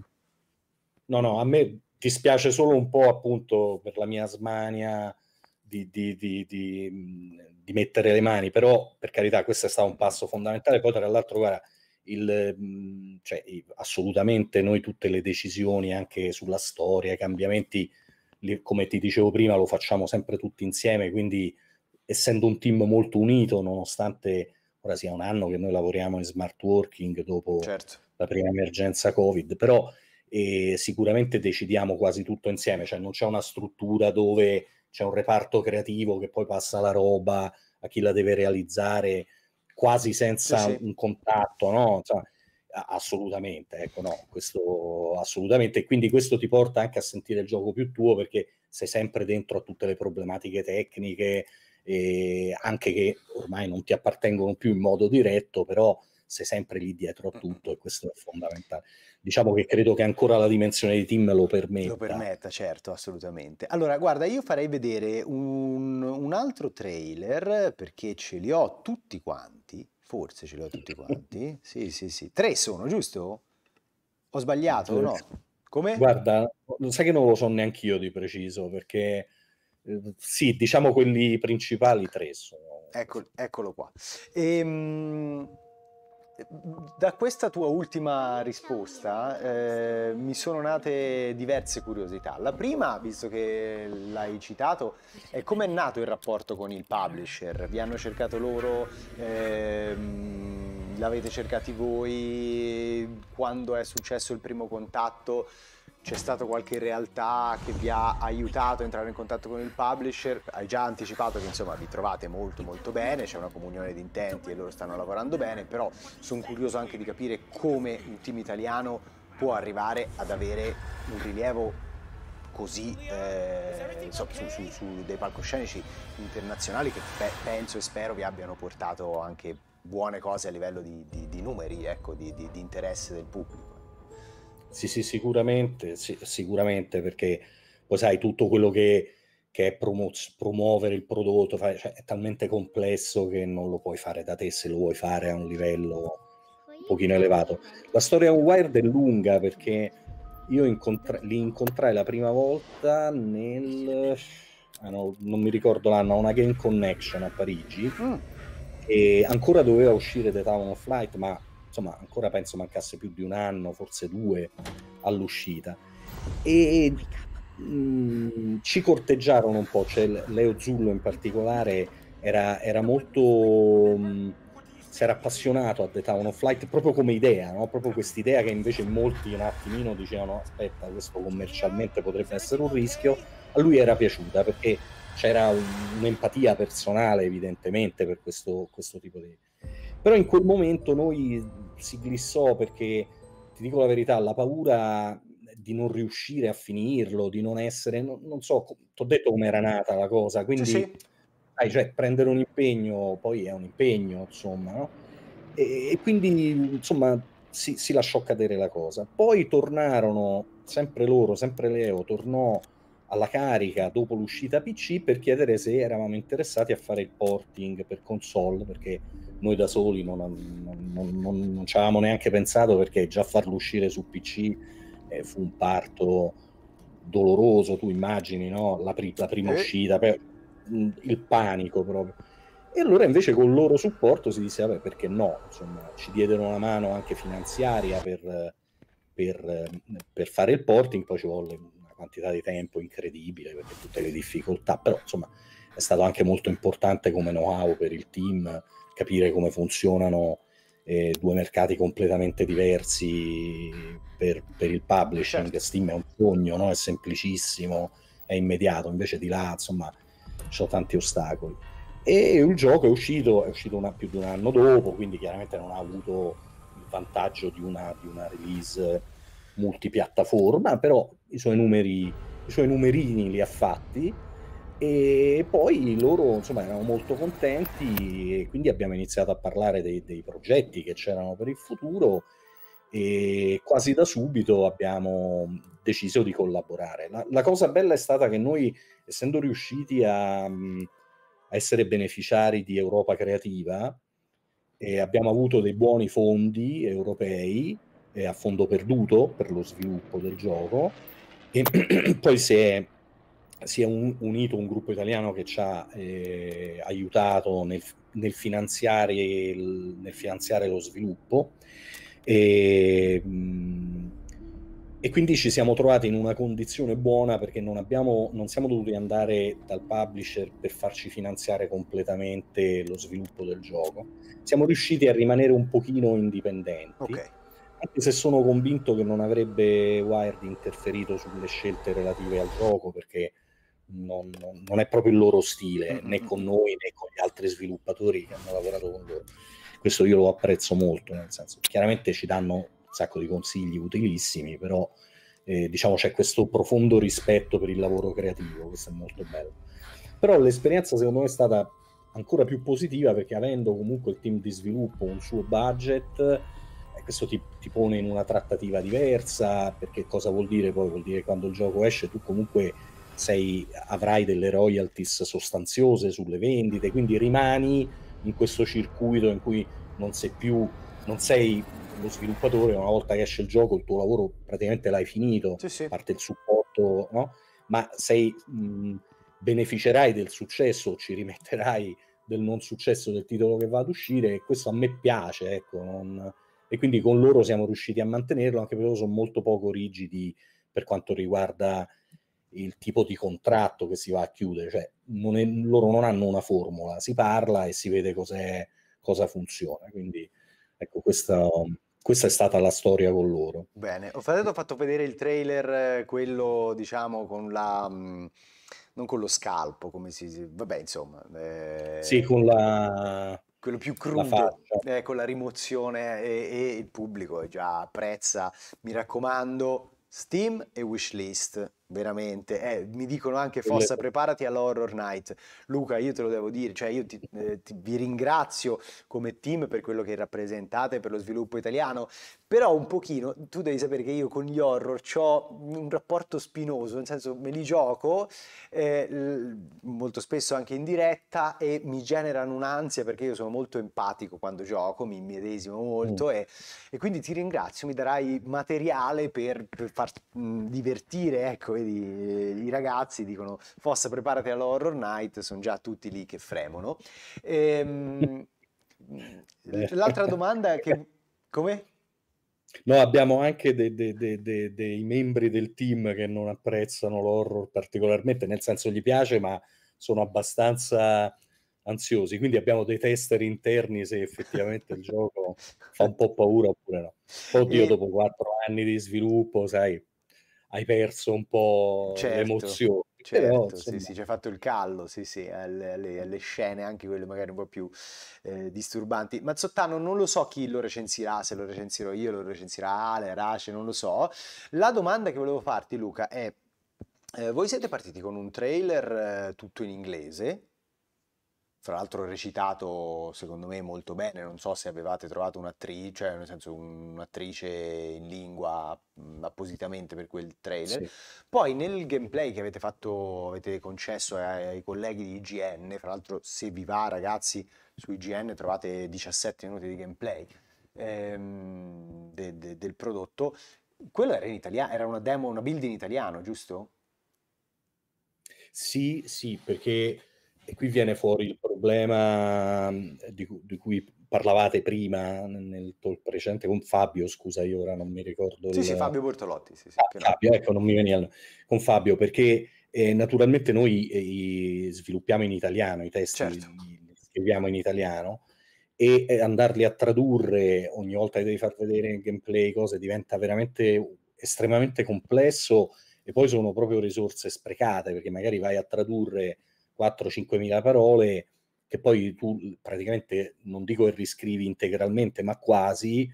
no, no, a me dispiace solo un po' appunto per la mia smania di, di, di, di, mm, mettere le mani, però per carità questo è stato un passo fondamentale. Poi tra l'altro, guarda, il, mhmm, cioè, assolutamente noi tutte le decisioni anche sulla storia, i cambiamenti, come ti dicevo prima, lo facciamo sempre tutti insieme, quindi essendo un team molto unito, nonostante ora sia un anno che noi lavoriamo in smart working dopo certo. la prima emergenza Covid, però eh, sicuramente decidiamo quasi tutto insieme, cioè non c'è una struttura dove c'è un reparto creativo che poi passa la roba a chi la deve realizzare quasi senza sì, sì. un contatto, no? Insomma, cioè, assolutamente, ecco, no, questo assolutamente. Quindi questo ti porta anche a sentire il gioco più tuo perché sei sempre dentro a tutte le problematiche tecniche, eh, anche che ormai non ti appartengono più in modo diretto, però sei sempre lì dietro a tutto e questo è fondamentale. Diciamo che credo che ancora la dimensione di team lo permetta. Lo permetta, certo, assolutamente. Allora, guarda, io farei vedere un, un altro trailer perché ce li ho tutti quanti, forse ce li ho tutti quanti. <laughs> sì, sì, sì. Tre sono, giusto? Ho sbagliato, no? Come? Guarda, non sai che non lo so neanche io di preciso perché... Eh, sì, diciamo quelli principali tre sono. Ecco, eccolo qua. Ehm, da questa tua ultima risposta eh, mi sono nate diverse curiosità. La prima, visto che l'hai citato, è come è nato il rapporto con il publisher? Vi hanno cercato loro? Eh, l'avete cercati voi? Quando è successo il primo contatto? C'è stata qualche realtà che vi ha aiutato a entrare in contatto con il publisher? Hai già anticipato che insomma vi trovate molto molto bene, c'è una comunione di intenti e loro stanno lavorando bene, però sono curioso anche di capire come un team italiano può arrivare ad avere un rilievo così eh, so, su, su, su, dei palcoscenici internazionali che pe penso e spero vi abbiano portato anche buone cose a livello di, di, di numeri, ecco, di, di interesse del pubblico. Sì, sì, sicuramente, sì, sicuramente perché poi sai tutto quello che, che è promu- promuovere il prodotto fare, cioè, è talmente complesso che non lo puoi fare da te se lo vuoi fare a un livello ecco, un pochino elevato. La storia Wired è lunga perché io incontra- li incontrai la prima volta nel... Ah, no, non mi ricordo l'anno, una Game Connection a Parigi mm. e ancora doveva uscire The Town of Light ma insomma ancora penso mancasse più di un anno, forse due all'uscita. E mh, mm, ci corteggiarono un po', cioè Leo Zullo in particolare era, era molto... Mm, si era appassionato a The Town of Flight proprio come idea, no? proprio quest'idea che invece molti un attimino dicevano aspetta questo commercialmente potrebbe essere un rischio, a lui era piaciuta perché c'era un, un'empatia personale evidentemente per questo, questo tipo di... Però in quel momento noi si glissò perché, ti dico la verità, la paura di non riuscire a finirlo, di non essere, non, non so, ti ho detto come era nata la cosa, quindi sì, sì. Sai, cioè, prendere un impegno poi è un impegno, insomma, no? e, e, quindi, insomma, si, si, lasciò cadere la cosa. Poi tornarono, sempre loro, sempre Leo, tornò alla carica dopo l'uscita PC per chiedere se eravamo interessati a fare il porting per console, perché noi da soli non, non, non, non, non ci avevamo neanche pensato perché già farlo uscire su PC eh, fu un parto doloroso, tu immagini no? la, pri- la prima eh. uscita, per, mm, il panico proprio. E allora invece con il loro supporto si disse, vabbè perché no, insomma ci diedero una mano anche finanziaria per, per, per fare il porting, poi ci volle quantità di tempo incredibile perché tutte le difficoltà, però insomma è stato anche molto importante come know-how per il team capire come funzionano eh, due mercati completamente diversi per, per il publishing. Certo. Steam è un sogno, no? è semplicissimo, è immediato, invece di là insomma ci sono tanti ostacoli. E il gioco è uscito, è uscito una, più di un anno dopo, quindi chiaramente non ha avuto il vantaggio di una, di una release multipiattaforma, però i suoi numeri, i suoi numerini li ha fatti e poi loro insomma erano molto contenti e quindi abbiamo iniziato a parlare dei, dei progetti che c'erano per il futuro e quasi da subito abbiamo deciso di collaborare. La, la cosa bella è stata che noi, essendo riusciti a, a essere beneficiari di Europa Creativa, e eh, abbiamo avuto dei buoni fondi europei eh, a fondo perduto per lo sviluppo del gioco e <clears throat> poi si è, si è un, unito un gruppo italiano che ci ha eh, aiutato nel, nel, finanziare il, nel, finanziare lo sviluppo e, mm, e quindi ci siamo trovati in una condizione buona perché non, abbiamo, non, siamo dovuti andare dal publisher per farci finanziare completamente lo sviluppo del gioco. Siamo riusciti a rimanere un pochino indipendenti. Okay anche se sono convinto che non avrebbe Wired interferito sulle scelte relative al gioco, perché non, non, non è proprio il loro stile, mm-hmm. né mm, con mm. noi né con gli altri sviluppatori che hanno lavorato con loro. Questo io lo apprezzo molto, nel senso chiaramente ci danno un sacco di consigli utilissimi, però eh, diciamo c'è questo profondo rispetto per il lavoro creativo, questo è molto bello. Però l'esperienza secondo me è stata ancora più positiva perché avendo comunque il team di sviluppo un suo budget, questo ti, ti, pone in una trattativa diversa, perché cosa vuol dire poi? Vuol dire che quando il gioco esce tu comunque sei, avrai delle royalties sostanziose sulle vendite, quindi rimani in questo circuito in cui non sei più, non sei lo sviluppatore, una volta che esce il gioco il tuo lavoro praticamente l'hai finito, sì, sì. a parte il supporto, no? ma sei, mh, beneficerai del successo, ci rimetterai del non successo del titolo che va ad uscire e questo a me piace, ecco, non, e quindi con loro siamo riusciti a mantenerlo anche perché sono molto poco rigidi per quanto riguarda il tipo di contratto che si va a chiudere, cioè non è, loro non hanno una formula, si parla e si vede cosa funziona, quindi ecco questa, questa è stata la storia con loro. Bene, ho fatto vedere il trailer, eh, quello diciamo con la... Mm, non con lo scalpo, come si... vabbè insomma... Eh... Sì, con la quello più crudo, la eh, con la rimozione e, e il pubblico già apprezza. Mi raccomando, Steam e Wishlist veramente. Eh, mi dicono anche Fossa, preparati all'Horror Night. Luca, io te lo devo dire, cioè io ti, eh, ti, vi ringrazio come team per quello che rappresentate, per lo sviluppo italiano, però un pochino, tu devi sapere che io con gli horror ho un rapporto spinoso, nel senso me li gioco eh, molto spesso anche in diretta e mi generano un'ansia perché io sono molto empatico quando gioco, mi medesimo mm. molto mm. e, e, quindi ti ringrazio, mi darai materiale per, per far mh, divertire, ecco, vedi i ragazzi dicono Fossa preparati all'horror Night, sono già tutti lì che fremono. Ehm, <laughs> l'altra domanda che... Come? No, abbiamo anche dei, dei, dei, dei membri del team che non apprezzano l'horror particolarmente, nel senso gli piace, ma sono abbastanza ansiosi. Quindi abbiamo dei tester interni se effettivamente il gioco <laughs> fa un po' paura oppure no. Oddio, e... dopo quattro anni di sviluppo, sai, hai perso un po' certo, l'emozione. Certo, Però, sì, sì, ci hai fatto il callo, sì, sì, alle, alle, alle, scene, anche quelle magari un po' più eh, disturbanti. Mazzottano, non lo so chi lo recensirà, se lo recensirò io, lo recensirà Ale, Race, non lo so. La domanda che volevo farti, Luca, è eh, voi siete partiti con un trailer eh, tutto in inglese, fra l'altro recitato secondo me molto bene, non so se avevate trovato un'attrice, cioè nel senso un'attrice in lingua appositamente per quel trailer. Sì. Poi nel gameplay che avete fatto, avete concesso ai, ai colleghi di IGN, fra l'altro se vi va ragazzi su IGN trovate 17 minuti di gameplay ehm, de, de, del prodotto, quello era in italiano, era una demo, una build in italiano, giusto? Sì, sì, perché... E qui viene fuori il problema mm, di, di, cui parlavate prima nel talk precedente con Fabio, scusa, io ora non mi ricordo. Sì, il... sì, Fabio Bortolotti. Sì, sì, ah, Fabio, ecco, non mi veniva con Fabio, perché eh, naturalmente noi eh, sviluppiamo in italiano i testi, certo. li, li scriviamo in italiano e eh, andarli a tradurre ogni volta che devi far vedere in gameplay cose diventa veramente estremamente complesso e poi sono proprio risorse sprecate perché magari vai a tradurre 4-5 mila parole che poi tu praticamente non dico che riscrivi integralmente, ma quasi.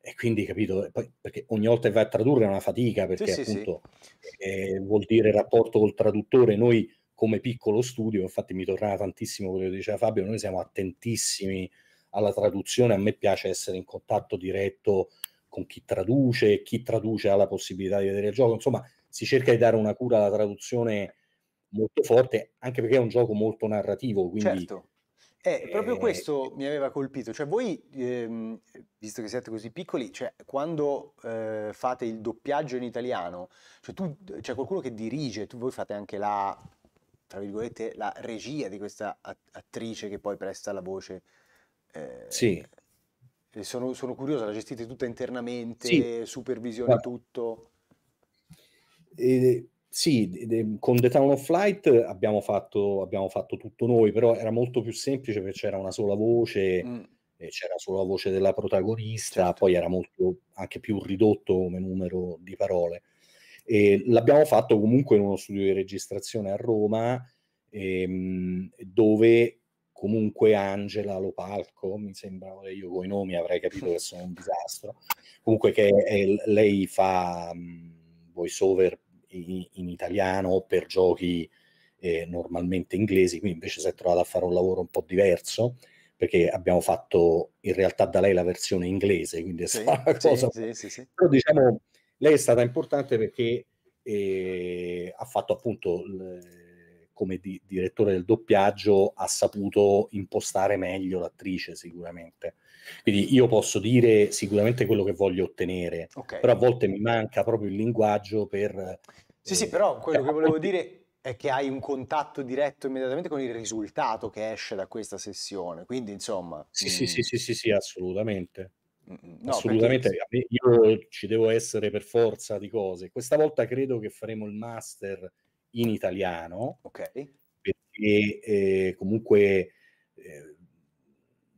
E quindi capito, perché ogni volta che vai a tradurre è una fatica, perché sì, appunto sì, sì. Eh, vuol dire rapporto col traduttore. Noi come piccolo studio, infatti mi tornava tantissimo quello che diceva Fabio, noi siamo attentissimi alla traduzione, a me piace essere in contatto diretto con chi traduce, chi traduce ha la possibilità di vedere il gioco, insomma si cerca di dare una cura alla traduzione molto forte, anche perché è un gioco molto narrativo. Quindi, certo. Eh, proprio eh... questo eh. mi aveva colpito, cioè voi, ehm, visto che siete così piccoli, cioè, quando eh, fate il doppiaggio in italiano, cioè tu, c'è qualcuno che dirige, tu, voi fate anche la, tra virgolette, la regia di questa attrice che poi presta la voce. Eh, sì. Sono, sono curiosa, la gestite tutta internamente, sì. supervisione Guarda. tutto? E sì, con The Town of Flight abbiamo fatto, abbiamo fatto, tutto noi, però era molto più semplice perché c'era una sola voce, mm. c'era solo la voce della protagonista, certo. poi era molto anche più ridotto come numero di parole. E l'abbiamo fatto comunque in uno studio di registrazione a Roma, ehm, dove comunque Angela Lopalco, mi sembra, io con i nomi avrei capito che <laughs> sono un disastro, comunque che è, lei fa mm, voice over in, italiano o per giochi eh, normalmente inglesi, qui invece si è trovata a fare un lavoro un po' diverso perché abbiamo fatto in realtà da lei la versione inglese, quindi è stata sì, una cosa... Sì, sì, Però diciamo, lei è stata importante perché eh, ha fatto appunto... L- come di- direttore del doppiaggio ha saputo impostare meglio l'attrice sicuramente. Quindi io posso dire sicuramente quello che voglio ottenere, okay. però a volte mi manca proprio il linguaggio per... Sì, eh, sì, però quello eh, che volevo dire è che hai un contatto diretto immediatamente con il risultato che esce da questa sessione, quindi insomma... Sì, mh. sì, mm. sì, sì, sì, sì, assolutamente. Mm, mm, no, assolutamente, perché... io ci devo essere per forza di cose. Questa volta credo che faremo il master in italiano, okay. perché eh, comunque, eh,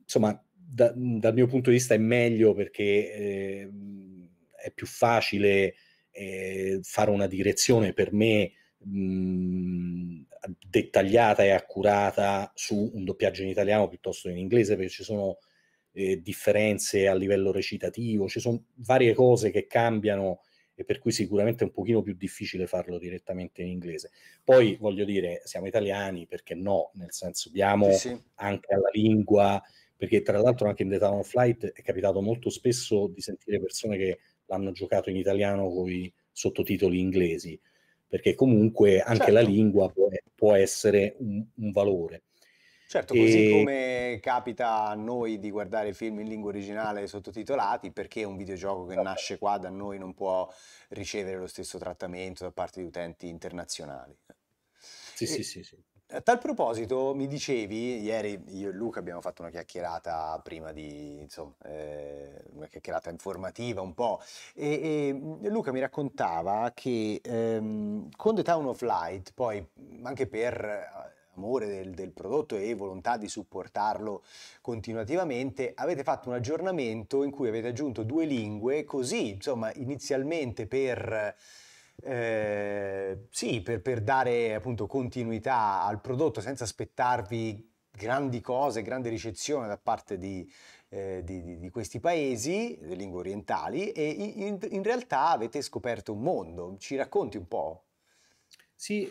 insomma, da, dal mio punto di vista è meglio perché eh, è più facile eh, fare una direzione per me mh, mm, dettagliata e accurata su un doppiaggio in italiano piuttosto che in inglese perché ci sono eh, differenze a livello recitativo, ci sono varie cose che cambiano e per cui sicuramente è un pochino più difficile farlo direttamente in inglese. Poi voglio dire, siamo italiani, perché no? Nel senso, diamo sì, sì. anche alla lingua perché tra l'altro anche in The Town of Flight è capitato molto spesso di sentire persone che l'hanno giocato in italiano con i sottotitoli inglesi, perché comunque anche certo. la lingua può, può essere un, un, valore. Certo, così e... come capita a noi di guardare film in lingua originale sottotitolati, perché un videogioco che esatto. nasce qua da noi non può ricevere lo stesso trattamento da parte di utenti internazionali. Sì, e... sì, sì, sì. A tal proposito, mi dicevi, ieri io e Luca abbiamo fatto una chiacchierata prima di, insomma, eh, una chiacchierata informativa un po', e, e mm, Luca mi raccontava che ehm, con The Town of Light, poi mm, anche per eh, amore del, del, prodotto e volontà di supportarlo continuativamente, avete fatto un aggiornamento in cui avete aggiunto due lingue, così, insomma, inizialmente per eh, sì, per, per, dare appunto continuità al prodotto senza aspettarvi grandi cose, grande ricezione da parte di, eh, di, di, di questi paesi, delle lingue orientali, e in, in, realtà avete scoperto un mondo. Ci racconti un po'? Sì,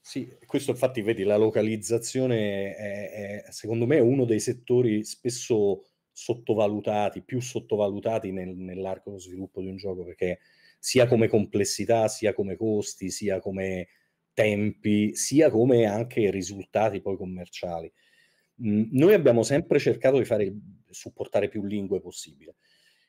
sì. questo infatti, vedi, la localizzazione è, è, secondo me uno dei settori spesso sottovalutati, più sottovalutati nel, nell'arco dello sviluppo di un gioco, perché sia come complessità, sia come costi, sia come tempi, sia come anche risultati poi commerciali. Mm, noi abbiamo sempre cercato di fare, supportare più lingue possibile.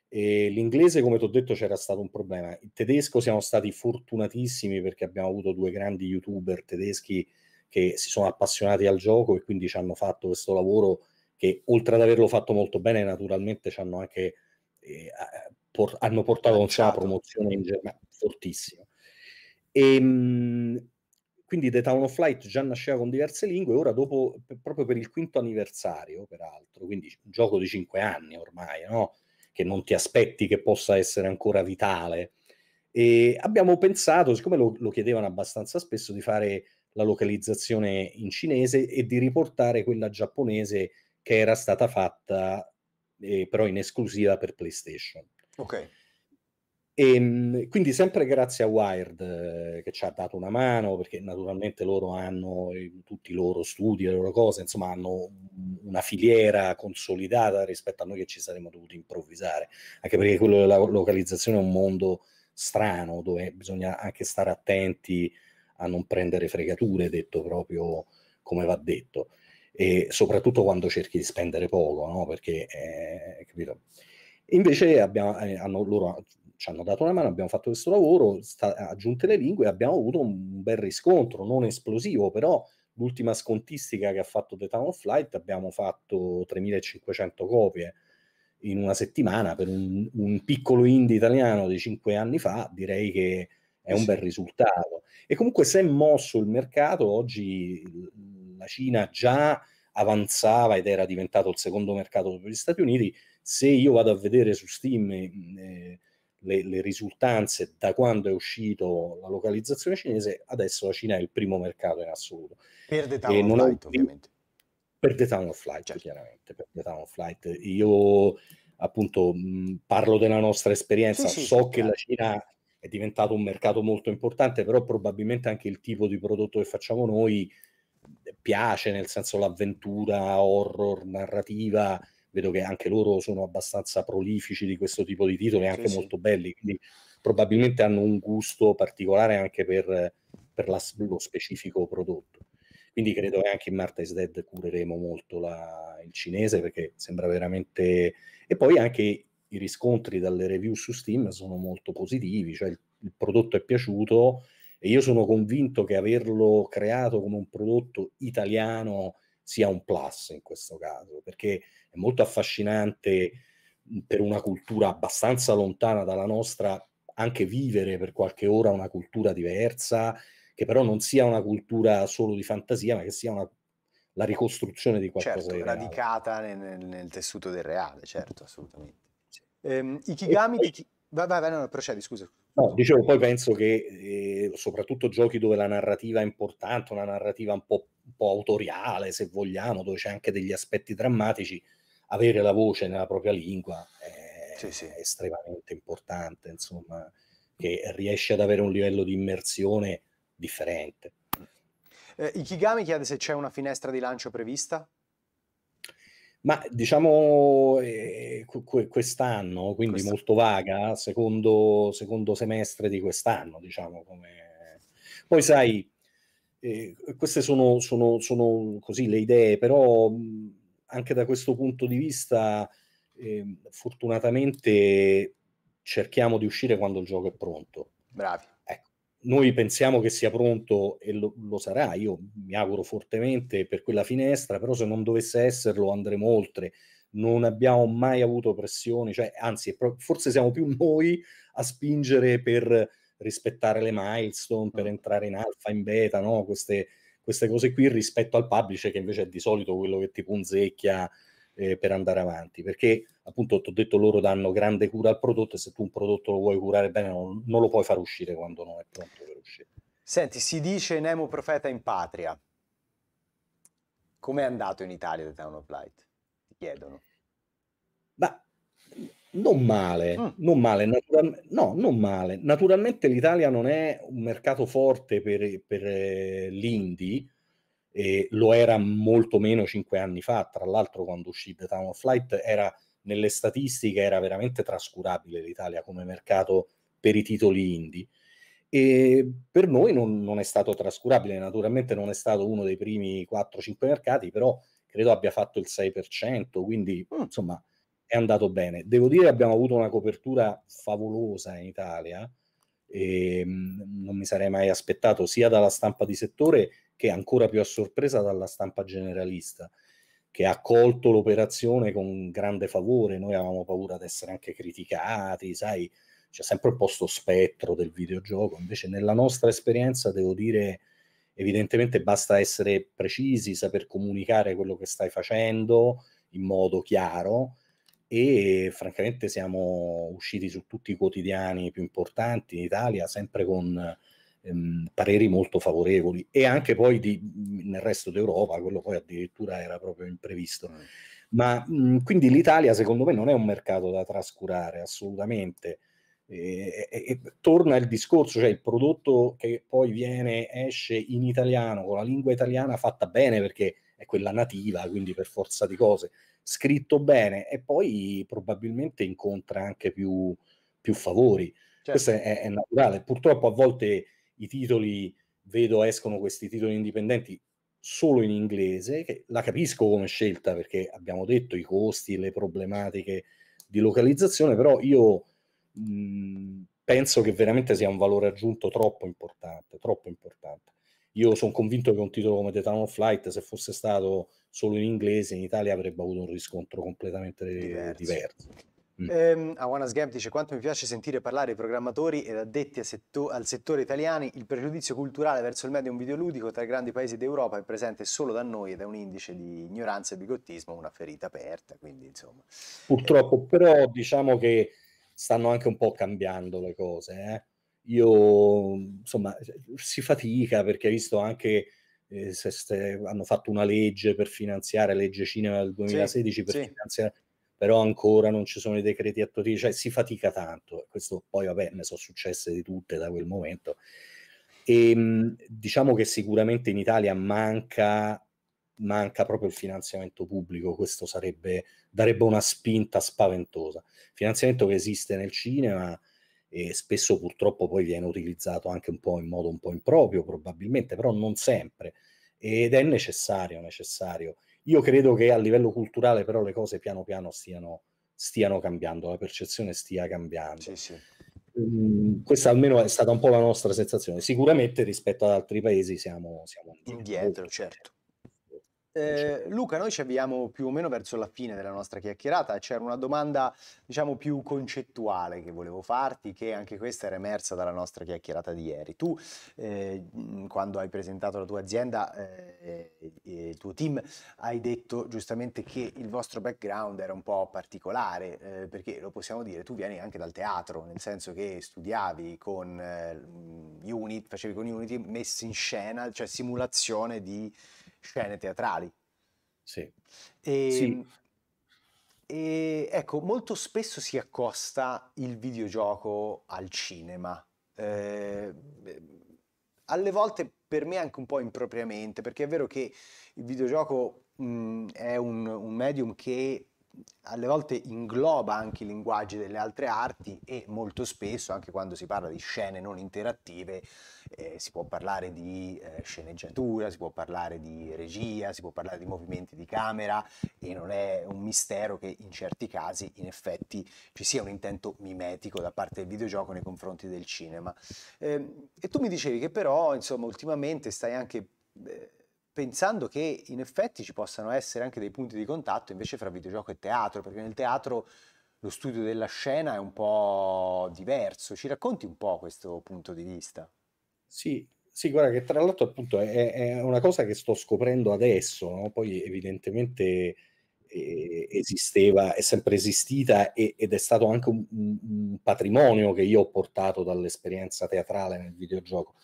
E l'inglese, come ti ho detto, c'era stato un problema. Il tedesco siamo stati fortunatissimi perché abbiamo avuto due grandi youtuber tedeschi che si sono appassionati al gioco e quindi ci hanno fatto questo lavoro che, oltre ad averlo fatto molto bene, naturalmente ci hanno anche eh, por- hanno portato con sé una promozione in Germania fortissima. E, ehm, quindi The Town of Light già nasceva con diverse lingue, ora dopo, per, proprio per il quinto anniversario, peraltro, quindi un gioco di cinque anni ormai, no? che non ti aspetti che possa essere ancora vitale. E abbiamo pensato, siccome lo, lo chiedevano abbastanza spesso, di fare la localizzazione in cinese e di riportare quella giapponese che era stata fatta eh, però in esclusiva per PlayStation. Ok. E, ehm, quindi sempre grazie a Wired eh, che ci ha dato una mano, perché naturalmente loro hanno eh, tutti i loro studi, le loro cose, insomma hanno una filiera consolidata rispetto a noi che ci saremmo dovuti improvvisare, anche perché quello della localizzazione è un mondo strano dove bisogna anche stare attenti a non prendere fregature, detto proprio come va detto, e soprattutto quando cerchi di spendere poco, no? perché eh, capito? Invece abbiamo, eh, hanno, loro ci hanno dato una mano, abbiamo fatto questo lavoro, sta, aggiunte le lingue abbiamo avuto un bel riscontro, non esplosivo, però l'ultima scontistica che ha fatto The Town of Flight abbiamo fatto 3500 copie in una settimana per un, un piccolo indie italiano di 5 anni fa, direi che è eh un bel risultato. E comunque si è mosso il mercato, oggi la Cina già avanzava ed era diventato il secondo mercato per gli Stati Uniti, se io vado a vedere su Steam eh, le, le, risultanze da quando è uscito la localizzazione cinese, adesso la Cina è il primo mercato in assoluto. Per The Town of Flight, ovviamente. Per The Town of Flight, certo. chiaramente, per The Town of Flight. Io appunto mh, parlo della nostra esperienza, sì, so sì, che la Cina è diventato un mercato molto importante, però probabilmente anche il tipo di prodotto che facciamo noi eh, piace, nel senso l'avventura, horror, narrativa, vedo che anche loro sono abbastanza prolifici di questo tipo di titoli, anche sì, molto sì. belli, quindi probabilmente hanno un gusto particolare anche per, per la, lo specifico prodotto. Quindi credo che anche in Marta is Dead cureremo molto la, il cinese perché sembra veramente... E poi anche i riscontri dalle review su Steam sono molto positivi, cioè il, il prodotto è piaciuto e io sono convinto che averlo creato come un prodotto italiano sia un plus in questo caso, perché è molto affascinante per una cultura abbastanza lontana dalla nostra anche vivere per qualche ora una cultura diversa, che però non sia una cultura solo di fantasia, ma che sia una, la ricostruzione di qualcosa certo, di radicata nel, nel, tessuto del reale, certo, assolutamente. Ehm, Ikigami... Poi, chi... Vai, vai, vai, no, procedi, scusa. No, dicevo, poi penso che eh, soprattutto giochi dove la narrativa è importante, una narrativa un po', un po' autoriale, se vogliamo, dove c'è anche degli aspetti drammatici, avere la voce nella propria lingua è, sì, sì. estremamente importante, insomma, che riesce ad avere un livello di immersione differente. Eh, Ikigami chiede se c'è una finestra di lancio prevista. Ma diciamo eh, quest'anno, quindi Questa. molto vaga, secondo, secondo, semestre di quest'anno, diciamo come... Poi sai, eh, queste sono, sono, sono, così le idee, però mh, anche da questo punto di vista, eh, fortunatamente cerchiamo di uscire quando il gioco è pronto. Bravi. Ecco, noi pensiamo che sia pronto e lo, lo, sarà, io mi auguro fortemente per quella finestra, però se non dovesse esserlo andremo oltre. Non abbiamo mai avuto pressioni, cioè, anzi, forse siamo più noi a spingere per rispettare le milestone, per mm. entrare in alfa, in beta, no? queste, queste cose qui rispetto al publisher che invece è di solito quello che ti punzecchia eh, per andare avanti, perché appunto ti ho detto loro danno grande cura al prodotto e se tu un prodotto lo vuoi curare bene non, non lo puoi far uscire quando non è pronto per uscire. Senti, si dice Nemo Profeta in patria. Com'è andato in Italia The Town of Light? Ti chiedono. Ma non male, mm. non male, natural... no, non male. Naturalmente l'Italia non è un mercato forte per, per eh, l'indie, e lo era molto meno cinque anni fa, tra l'altro quando uscì The Town of Flight era, nelle statistiche era veramente trascurabile l'Italia come mercato per i titoli indie. E per noi non, non è stato trascurabile, naturalmente non è stato uno dei primi 4-5 mercati, però credo abbia fatto il 6%, quindi mm. insomma è andato bene. Devo dire che abbiamo avuto una copertura favolosa in Italia, e, ehm, non mi sarei mai aspettato sia dalla stampa di settore che ancora più a sorpresa dalla stampa generalista che ha accolto l'operazione con grande favore. Noi avevamo paura di essere anche criticati, sai, c'è sempre un po' sto spettro del videogioco. Invece, nella nostra esperienza, devo dire, evidentemente basta essere precisi, saper comunicare quello che stai facendo in modo chiaro e francamente siamo usciti su tutti i quotidiani più importanti in Italia, sempre con ehm, pareri molto favorevoli e anche poi di, mhmm, nel resto d'Europa, quello poi addirittura era proprio imprevisto. Mm. Ma mh, mhmm, quindi l'Italia secondo me non è un mercato da trascurare assolutamente. Ehm, e, e, e, torna il discorso, cioè il prodotto che poi viene, esce in italiano, con la lingua italiana fatta bene perché è quella nativa, quindi per forza di cose scritto bene e poi probabilmente incontra anche più, più favori. Certo. Questo è, è, naturale. Purtroppo a volte i titoli, vedo escono questi titoli indipendenti solo in inglese, che la capisco come scelta perché abbiamo detto i costi, le problematiche di localizzazione, però io mh, mhmm, penso che veramente sia un valore aggiunto troppo importante, troppo importante. Io sono convinto che un titolo come The Town of Flight, se fosse stato solo in inglese, in Italia avrebbe avuto un riscontro completamente diverso. diverso. Mm. Eh, Awanas Gamp dice quanto mi piace sentire parlare i programmatori ed addetti setto- al settore italiani, il pregiudizio culturale verso il medium videoludico tra i grandi paesi d'Europa è presente solo da noi ed è un indice di ignoranza e bigottismo, una ferita aperta, quindi insomma. Purtroppo eh. però diciamo che stanno anche un po' cambiando le cose, eh? Io insomma si fatica perché visto anche se, se, hanno fatto una legge per finanziare, legge cinema del 2016 sì, per sì. finanziare però ancora non ci sono i decreti attuativi, cioè si fatica tanto. Questo poi, vabbè, ne sono successe di tutte da quel momento. E, ehm, diciamo che sicuramente in Italia manca, manca proprio il finanziamento pubblico, questo sarebbe, darebbe una spinta spaventosa. Finanziamento che esiste nel cinema, e spesso purtroppo poi viene utilizzato anche un po' in modo un po' improprio probabilmente, però non sempre ed è necessario, necessario. Io credo che a livello culturale però le cose piano piano stiano, stiano cambiando, la percezione stia cambiando. Sì, sì. Um, questa almeno è stata un po' la nostra sensazione. Sicuramente rispetto ad altri paesi siamo, siamo indietro, indietro certo. Eh, Luca, noi ci avviamo più o meno verso la fine della nostra chiacchierata. C'era una domanda, diciamo, più concettuale che volevo farti, che anche questa era emersa dalla nostra chiacchierata di ieri. Tu, eh, quando hai presentato la tua azienda eh, e il tuo team, hai detto giustamente che il vostro background era un po' particolare, eh, perché lo possiamo dire, tu vieni anche dal teatro, nel senso che studiavi con eh, Unity, facevi con Unity messa in scena, cioè simulazione di scene teatrali. Sì. E, ehm, sì. e ecco, molto spesso si accosta il videogioco al cinema. Eh, alle volte per me anche un po' impropriamente, perché è vero che il videogioco mh, è un, un medium che alle volte ingloba anche i linguaggi delle altre arti e molto spesso, anche quando si parla di scene non interattive, eh, si può parlare di eh, sceneggiatura, si può parlare di regia, si può parlare di movimenti di camera e non è un mistero che in certi casi in effetti ci sia un intento mimetico da parte del videogioco nei confronti del cinema. Eh, e tu mi dicevi che però, insomma, ultimamente stai anche eh, pensando che in effetti ci possano essere anche dei punti di contatto invece fra videogioco e teatro, perché nel teatro lo studio della scena è un po' diverso. Ci racconti un po' questo punto di vista? Sì, sì guarda che tra l'altro appunto è, è una cosa che sto scoprendo adesso, no? poi evidentemente eh, esisteva, è sempre esistita e, ed è stato anche un, un patrimonio che io ho portato dall'esperienza teatrale nel videogioco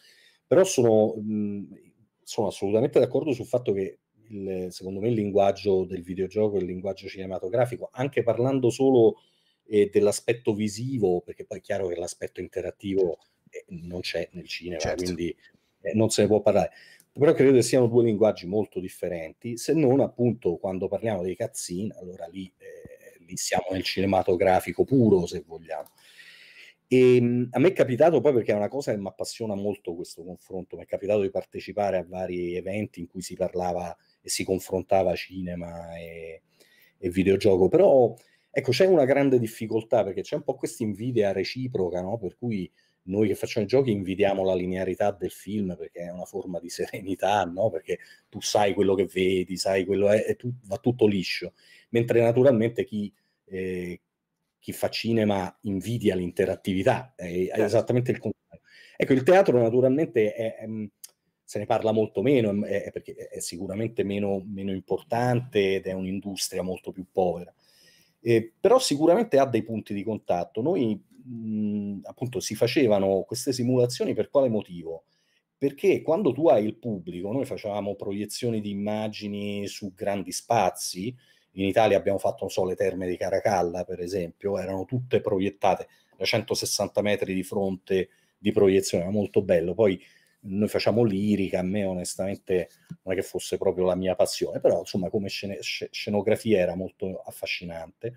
però sono mh, sono assolutamente d'accordo sul fatto che il, secondo me il linguaggio del videogioco, il linguaggio cinematografico, anche parlando solo eh, dell'aspetto visivo, perché poi è chiaro che l'aspetto interattivo certo. eh, non c'è nel cinema, certo. quindi eh, non se ne può parlare. Però credo che siano due linguaggi molto differenti, se non appunto quando parliamo dei cazzini, allora lì, eh, lì siamo nel cinematografico puro, se vogliamo. E ehm, a me è capitato poi perché è una cosa che mi appassiona molto questo confronto, mi è capitato di partecipare a vari eventi in cui si parlava e si confrontava cinema e, e videogioco, però ecco c'è una grande difficoltà perché c'è un po' questa invidia reciproca, no? per cui noi che facciamo i giochi invidiamo la linearità del film perché è una forma di serenità, no? perché tu sai quello che vedi, sai quello è, e tu, va tutto liscio, mentre naturalmente chi... Eh, chi fa cinema invidia l'interattività, è, è certo. esattamente il contrario. Ecco, il teatro naturalmente è, è, mm, se ne parla molto meno, perché è sicuramente meno, meno, importante ed è un'industria molto più povera. Eh, però sicuramente ha dei punti di contatto. Noi mh, mm, appunto si facevano queste simulazioni per quale motivo? Perché quando tu hai il pubblico, noi facevamo proiezioni di immagini su grandi spazi, in Italia abbiamo fatto, non so, le terme di Caracalla, per esempio, erano tutte proiettate da 160 metri di fronte di proiezione, era molto bello. Poi noi facciamo lirica, a me onestamente non è che fosse proprio la mia passione, però insomma come scen- scenografia era molto affascinante.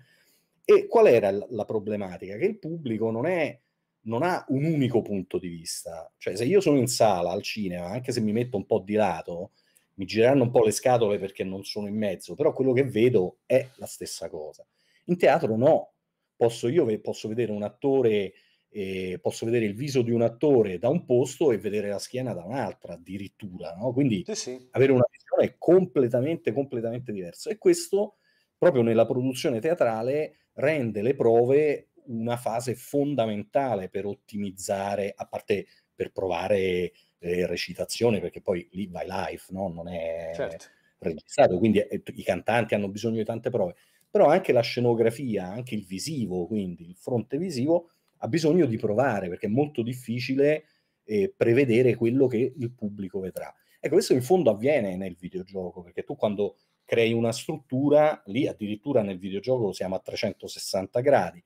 E qual era la problematica? Che il pubblico non, è, non ha un unico punto di vista. Cioè se io sono in sala al cinema, anche se mi metto un po' di lato, mi gireranno un po' le scatole perché non sono in mezzo, però quello che vedo è la stessa cosa. In teatro no, posso, io posso vedere un attore, eh, posso vedere il viso di un attore da un posto e vedere la schiena da un'altra addirittura, no? quindi sì, sì. avere una visione completamente, completamente diversa. E questo proprio nella produzione teatrale rende le prove una fase fondamentale per ottimizzare, a parte per provare e recitazione, perché poi lì vai live, no? non è certo. registrato, quindi è, eh, i cantanti hanno bisogno di tante prove, però anche la scenografia, anche il visivo, quindi il fronte visivo, ha bisogno di provare, perché è molto difficile eh, prevedere quello che il pubblico vedrà. Ecco, questo in fondo avviene nel videogioco, perché tu quando crei una struttura, lì addirittura nel videogioco siamo a 360 gradi,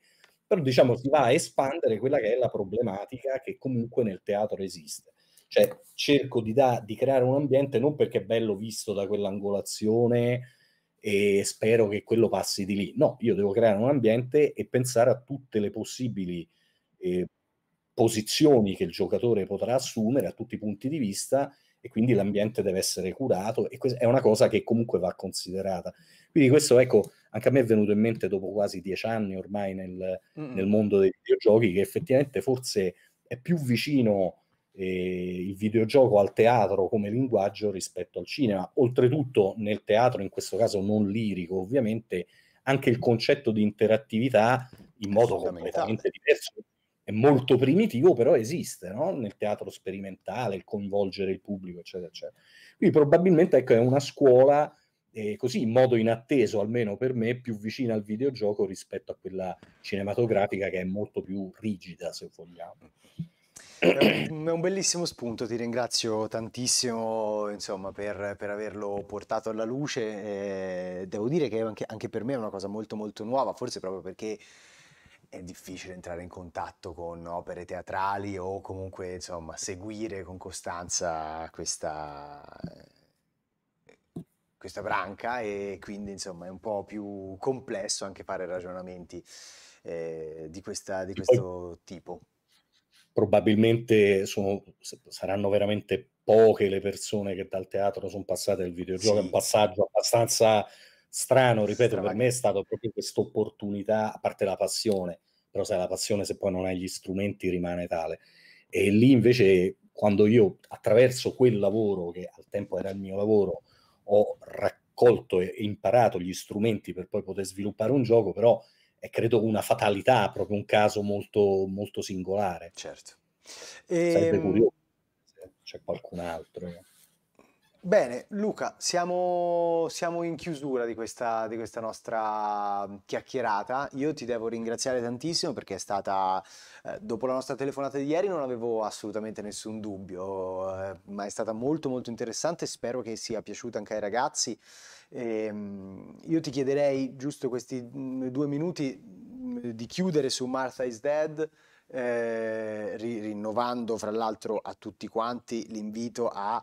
però diciamo si va a espandere quella che è la problematica che comunque nel teatro esiste. Cioè, cerco di, da, di creare un ambiente non perché è bello visto da quell'angolazione e spero che quello passi di lì. No, io devo creare un ambiente e pensare a tutte le possibili eh, posizioni che il giocatore potrà assumere a tutti i punti di vista e quindi l'ambiente deve essere curato e questa è una cosa che comunque va considerata. Quindi questo, ecco, anche a me è venuto in mente dopo quasi dieci anni ormai nel, nel mondo dei videogiochi che effettivamente forse è più vicino eh, il videogioco al teatro come linguaggio rispetto al cinema. Oltretutto nel teatro, in questo caso non lirico ovviamente, anche il concetto di interattività in modo completamente diverso è molto primitivo, però esiste no? nel teatro sperimentale, il coinvolgere il pubblico, eccetera, eccetera. Quindi probabilmente ecco, è una scuola eh, così in modo inatteso, almeno per me, più vicina al videogioco rispetto a quella cinematografica che è molto più rigida, se vogliamo. Eh, <clears throat> è un bellissimo spunto, ti ringrazio tantissimo insomma, per, per, averlo portato alla luce. E eh, devo dire che anche, anche, per me è una cosa molto molto nuova, forse proprio perché è difficile entrare in contatto con opere teatrali o comunque insomma, seguire con costanza questa, eh, questa branca e quindi insomma, è un po' più complesso anche fare ragionamenti eh, di, questa, di questo tipo probabilmente sono, saranno veramente poche le persone che dal teatro sono passate al videogioco, sì. è un passaggio abbastanza strano, ripeto, Strava. per me è stata proprio questa opportunità, a parte la passione, però sai la passione se poi non hai gli strumenti rimane tale. E lì invece quando io attraverso quel lavoro, che al tempo era il mio lavoro, ho raccolto e imparato gli strumenti per poi poter sviluppare un gioco, però è credo una fatalità, proprio un caso molto, molto singolare. Certo. E... Sarebbe ehm, curioso se c'è qualcun altro. Bene, Luca, siamo, siamo in chiusura di questa, di questa, nostra mm, chiacchierata. Io ti devo ringraziare tantissimo perché è stata, eh, dopo la nostra telefonata di ieri non avevo assolutamente nessun dubbio, eh, ma è stata molto molto interessante, spero che sia piaciuta anche ai ragazzi. E, ehm, io ti chiederei giusto questi mm, due minuti mm, di chiudere su Martha is Dead. Eh, rinnovando fra l'altro a tutti quanti l'invito a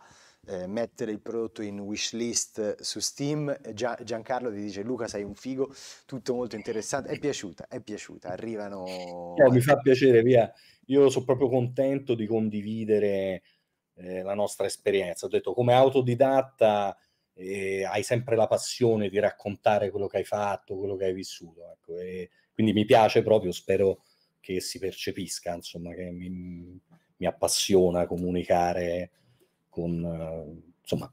eh, mettere il prodotto in wishlist su Steam. Gia- Giancarlo ti dice Luca sei un figo, tutto molto interessante, è piaciuta, è piaciuta, arrivano... No, eh, mi fa piacere, via, io sono proprio contento di condividere eh, la nostra esperienza. Ho detto come autodidatta eh, hai sempre la passione di raccontare quello che hai fatto, quello che hai vissuto, ecco, e quindi mi piace proprio, spero che si percepisca, insomma, che mi, mi appassiona comunicare con, insomma,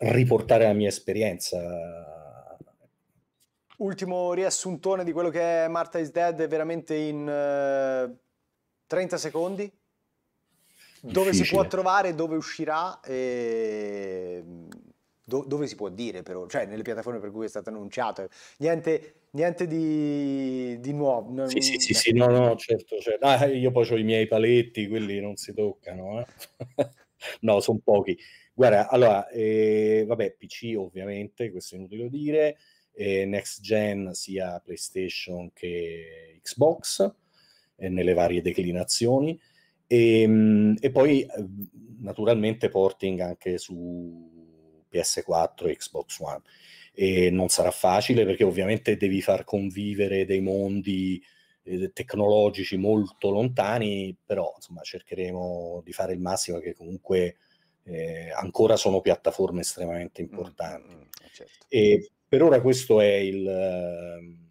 riportare la mia esperienza Ultimo riassuntone di quello che è Marta is Dead veramente in eh, 30 secondi. Dove si può trovare, dove uscirà e do, dove si può dire però, cioè nelle piattaforme per cui è stato annunciato. Niente, niente di, di, nuovo. Sì, sì, sì, sì, no, no, certo. certo. Ah, io poi ho i miei paletti, quelli non si toccano. Eh no, sono pochi. Guarda, allora, eh, vabbè, PC ovviamente, questo è inutile dire, eh, next gen sia PlayStation che Xbox, eh, nelle varie declinazioni, e, ehm, e poi ehm, naturalmente porting anche su PS4 e Xbox One. E non sarà facile perché ovviamente devi far convivere dei mondi eh, tecnologici molto lontani, però insomma cercheremo di fare il massimo che comunque eh, ancora sono piattaforme estremamente mm, mm, importanti. Mm, eh, certo. E per ora questo è il, ehm,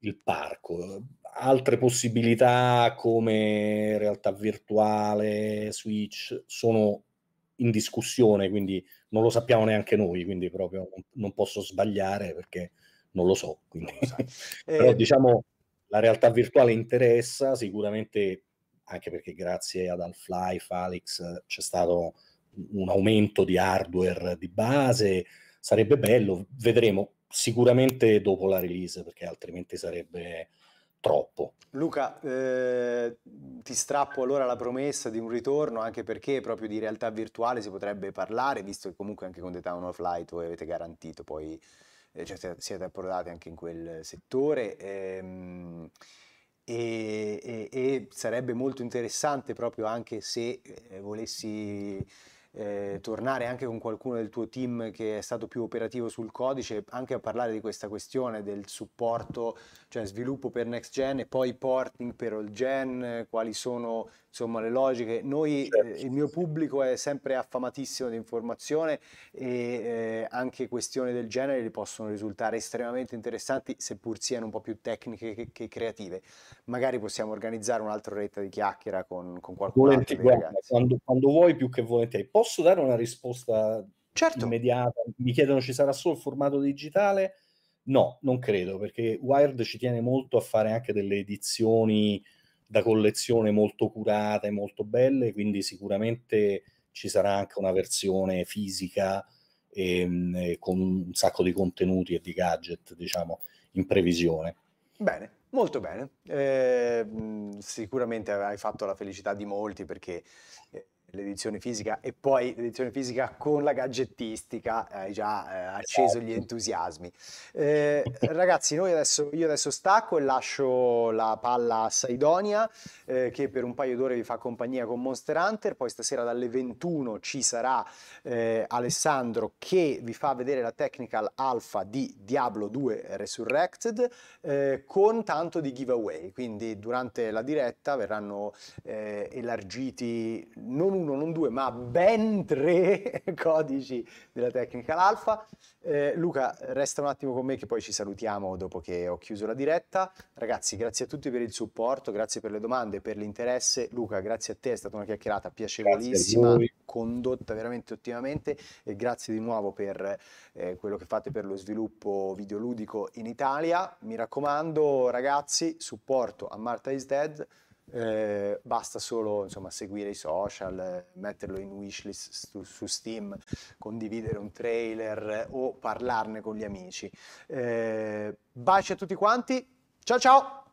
il parco. Altre possibilità come realtà virtuale, Switch, sono in discussione, quindi non lo sappiamo neanche noi, quindi proprio non, posso sbagliare perché non lo so. Quindi. <laughs> Però eh, diciamo la realtà virtuale interessa sicuramente anche perché grazie ad Half-Life, Alex, c'è stato un aumento di hardware di base, sarebbe bello, vedremo sicuramente dopo la release perché altrimenti sarebbe troppo. Luca, eh, ti strappo allora la promessa di un ritorno, anche perché proprio di realtà virtuale si potrebbe parlare, visto che comunque anche con The Town of Light voi avete garantito poi eh, cioè siete approdati anche in quel settore. Ehm, e, e, e, sarebbe molto interessante proprio anche se eh, volessi eh, tornare anche con qualcuno del tuo team che è stato più operativo sul codice, anche a parlare di questa questione del supporto cioè sviluppo per next gen e poi porting per all gen, quali sono insomma le logiche. Noi, eh, certo. il mio pubblico è sempre affamatissimo di informazione e eh, anche questioni del genere gli possono risultare estremamente interessanti, seppur siano un po' più tecniche che, che creative. Magari possiamo organizzare un'altra retta di chiacchiera con, con qualcuno. Quando, quando vuoi più che volentieri. Posso dare una risposta certo. immediata? Mi chiedono ci sarà solo il formato digitale? No, non credo, perché Wired ci tiene molto a fare anche delle edizioni da collezione molto curate, molto belle, quindi sicuramente ci sarà anche una versione fisica ehm, e, con un sacco di contenuti e di gadget, diciamo, in previsione. Bene, molto bene. Eh, sicuramente hai fatto la felicità di molti perché eh, l'edizione fisica e poi l'edizione fisica con la gadgettistica eh, hai già eh, acceso gli esatto. entusiasmi eh, ragazzi noi adesso io adesso stacco e lascio la palla a Saidonia eh, che per un paio d'ore vi fa compagnia con Monster Hunter poi stasera dalle 21 ci sarà eh, Alessandro che vi fa vedere la technical alpha di Diablo 2 Resurrected eh, con tanto di giveaway quindi durante la diretta verranno elargiti non uno, non due, ma ben tre <laughs> codici della tecnica l'alfa. Eh, Luca, resta un attimo con me che poi ci salutiamo dopo che ho chiuso la diretta. Ragazzi, grazie a tutti per il supporto, grazie per le domande, per l'interesse. Luca, grazie a te, è stata una chiacchierata piacevolissima, condotta veramente ottimamente e grazie di nuovo per eh, quello che fate per lo sviluppo videoludico in Italia. Mi raccomando, ragazzi, supporto a Marta is Dead eh, basta solo insomma, seguire i social, metterlo in wishlist su, su Steam, condividere un trailer o parlarne con gli amici. Eh, baci a tutti quanti, ciao ciao!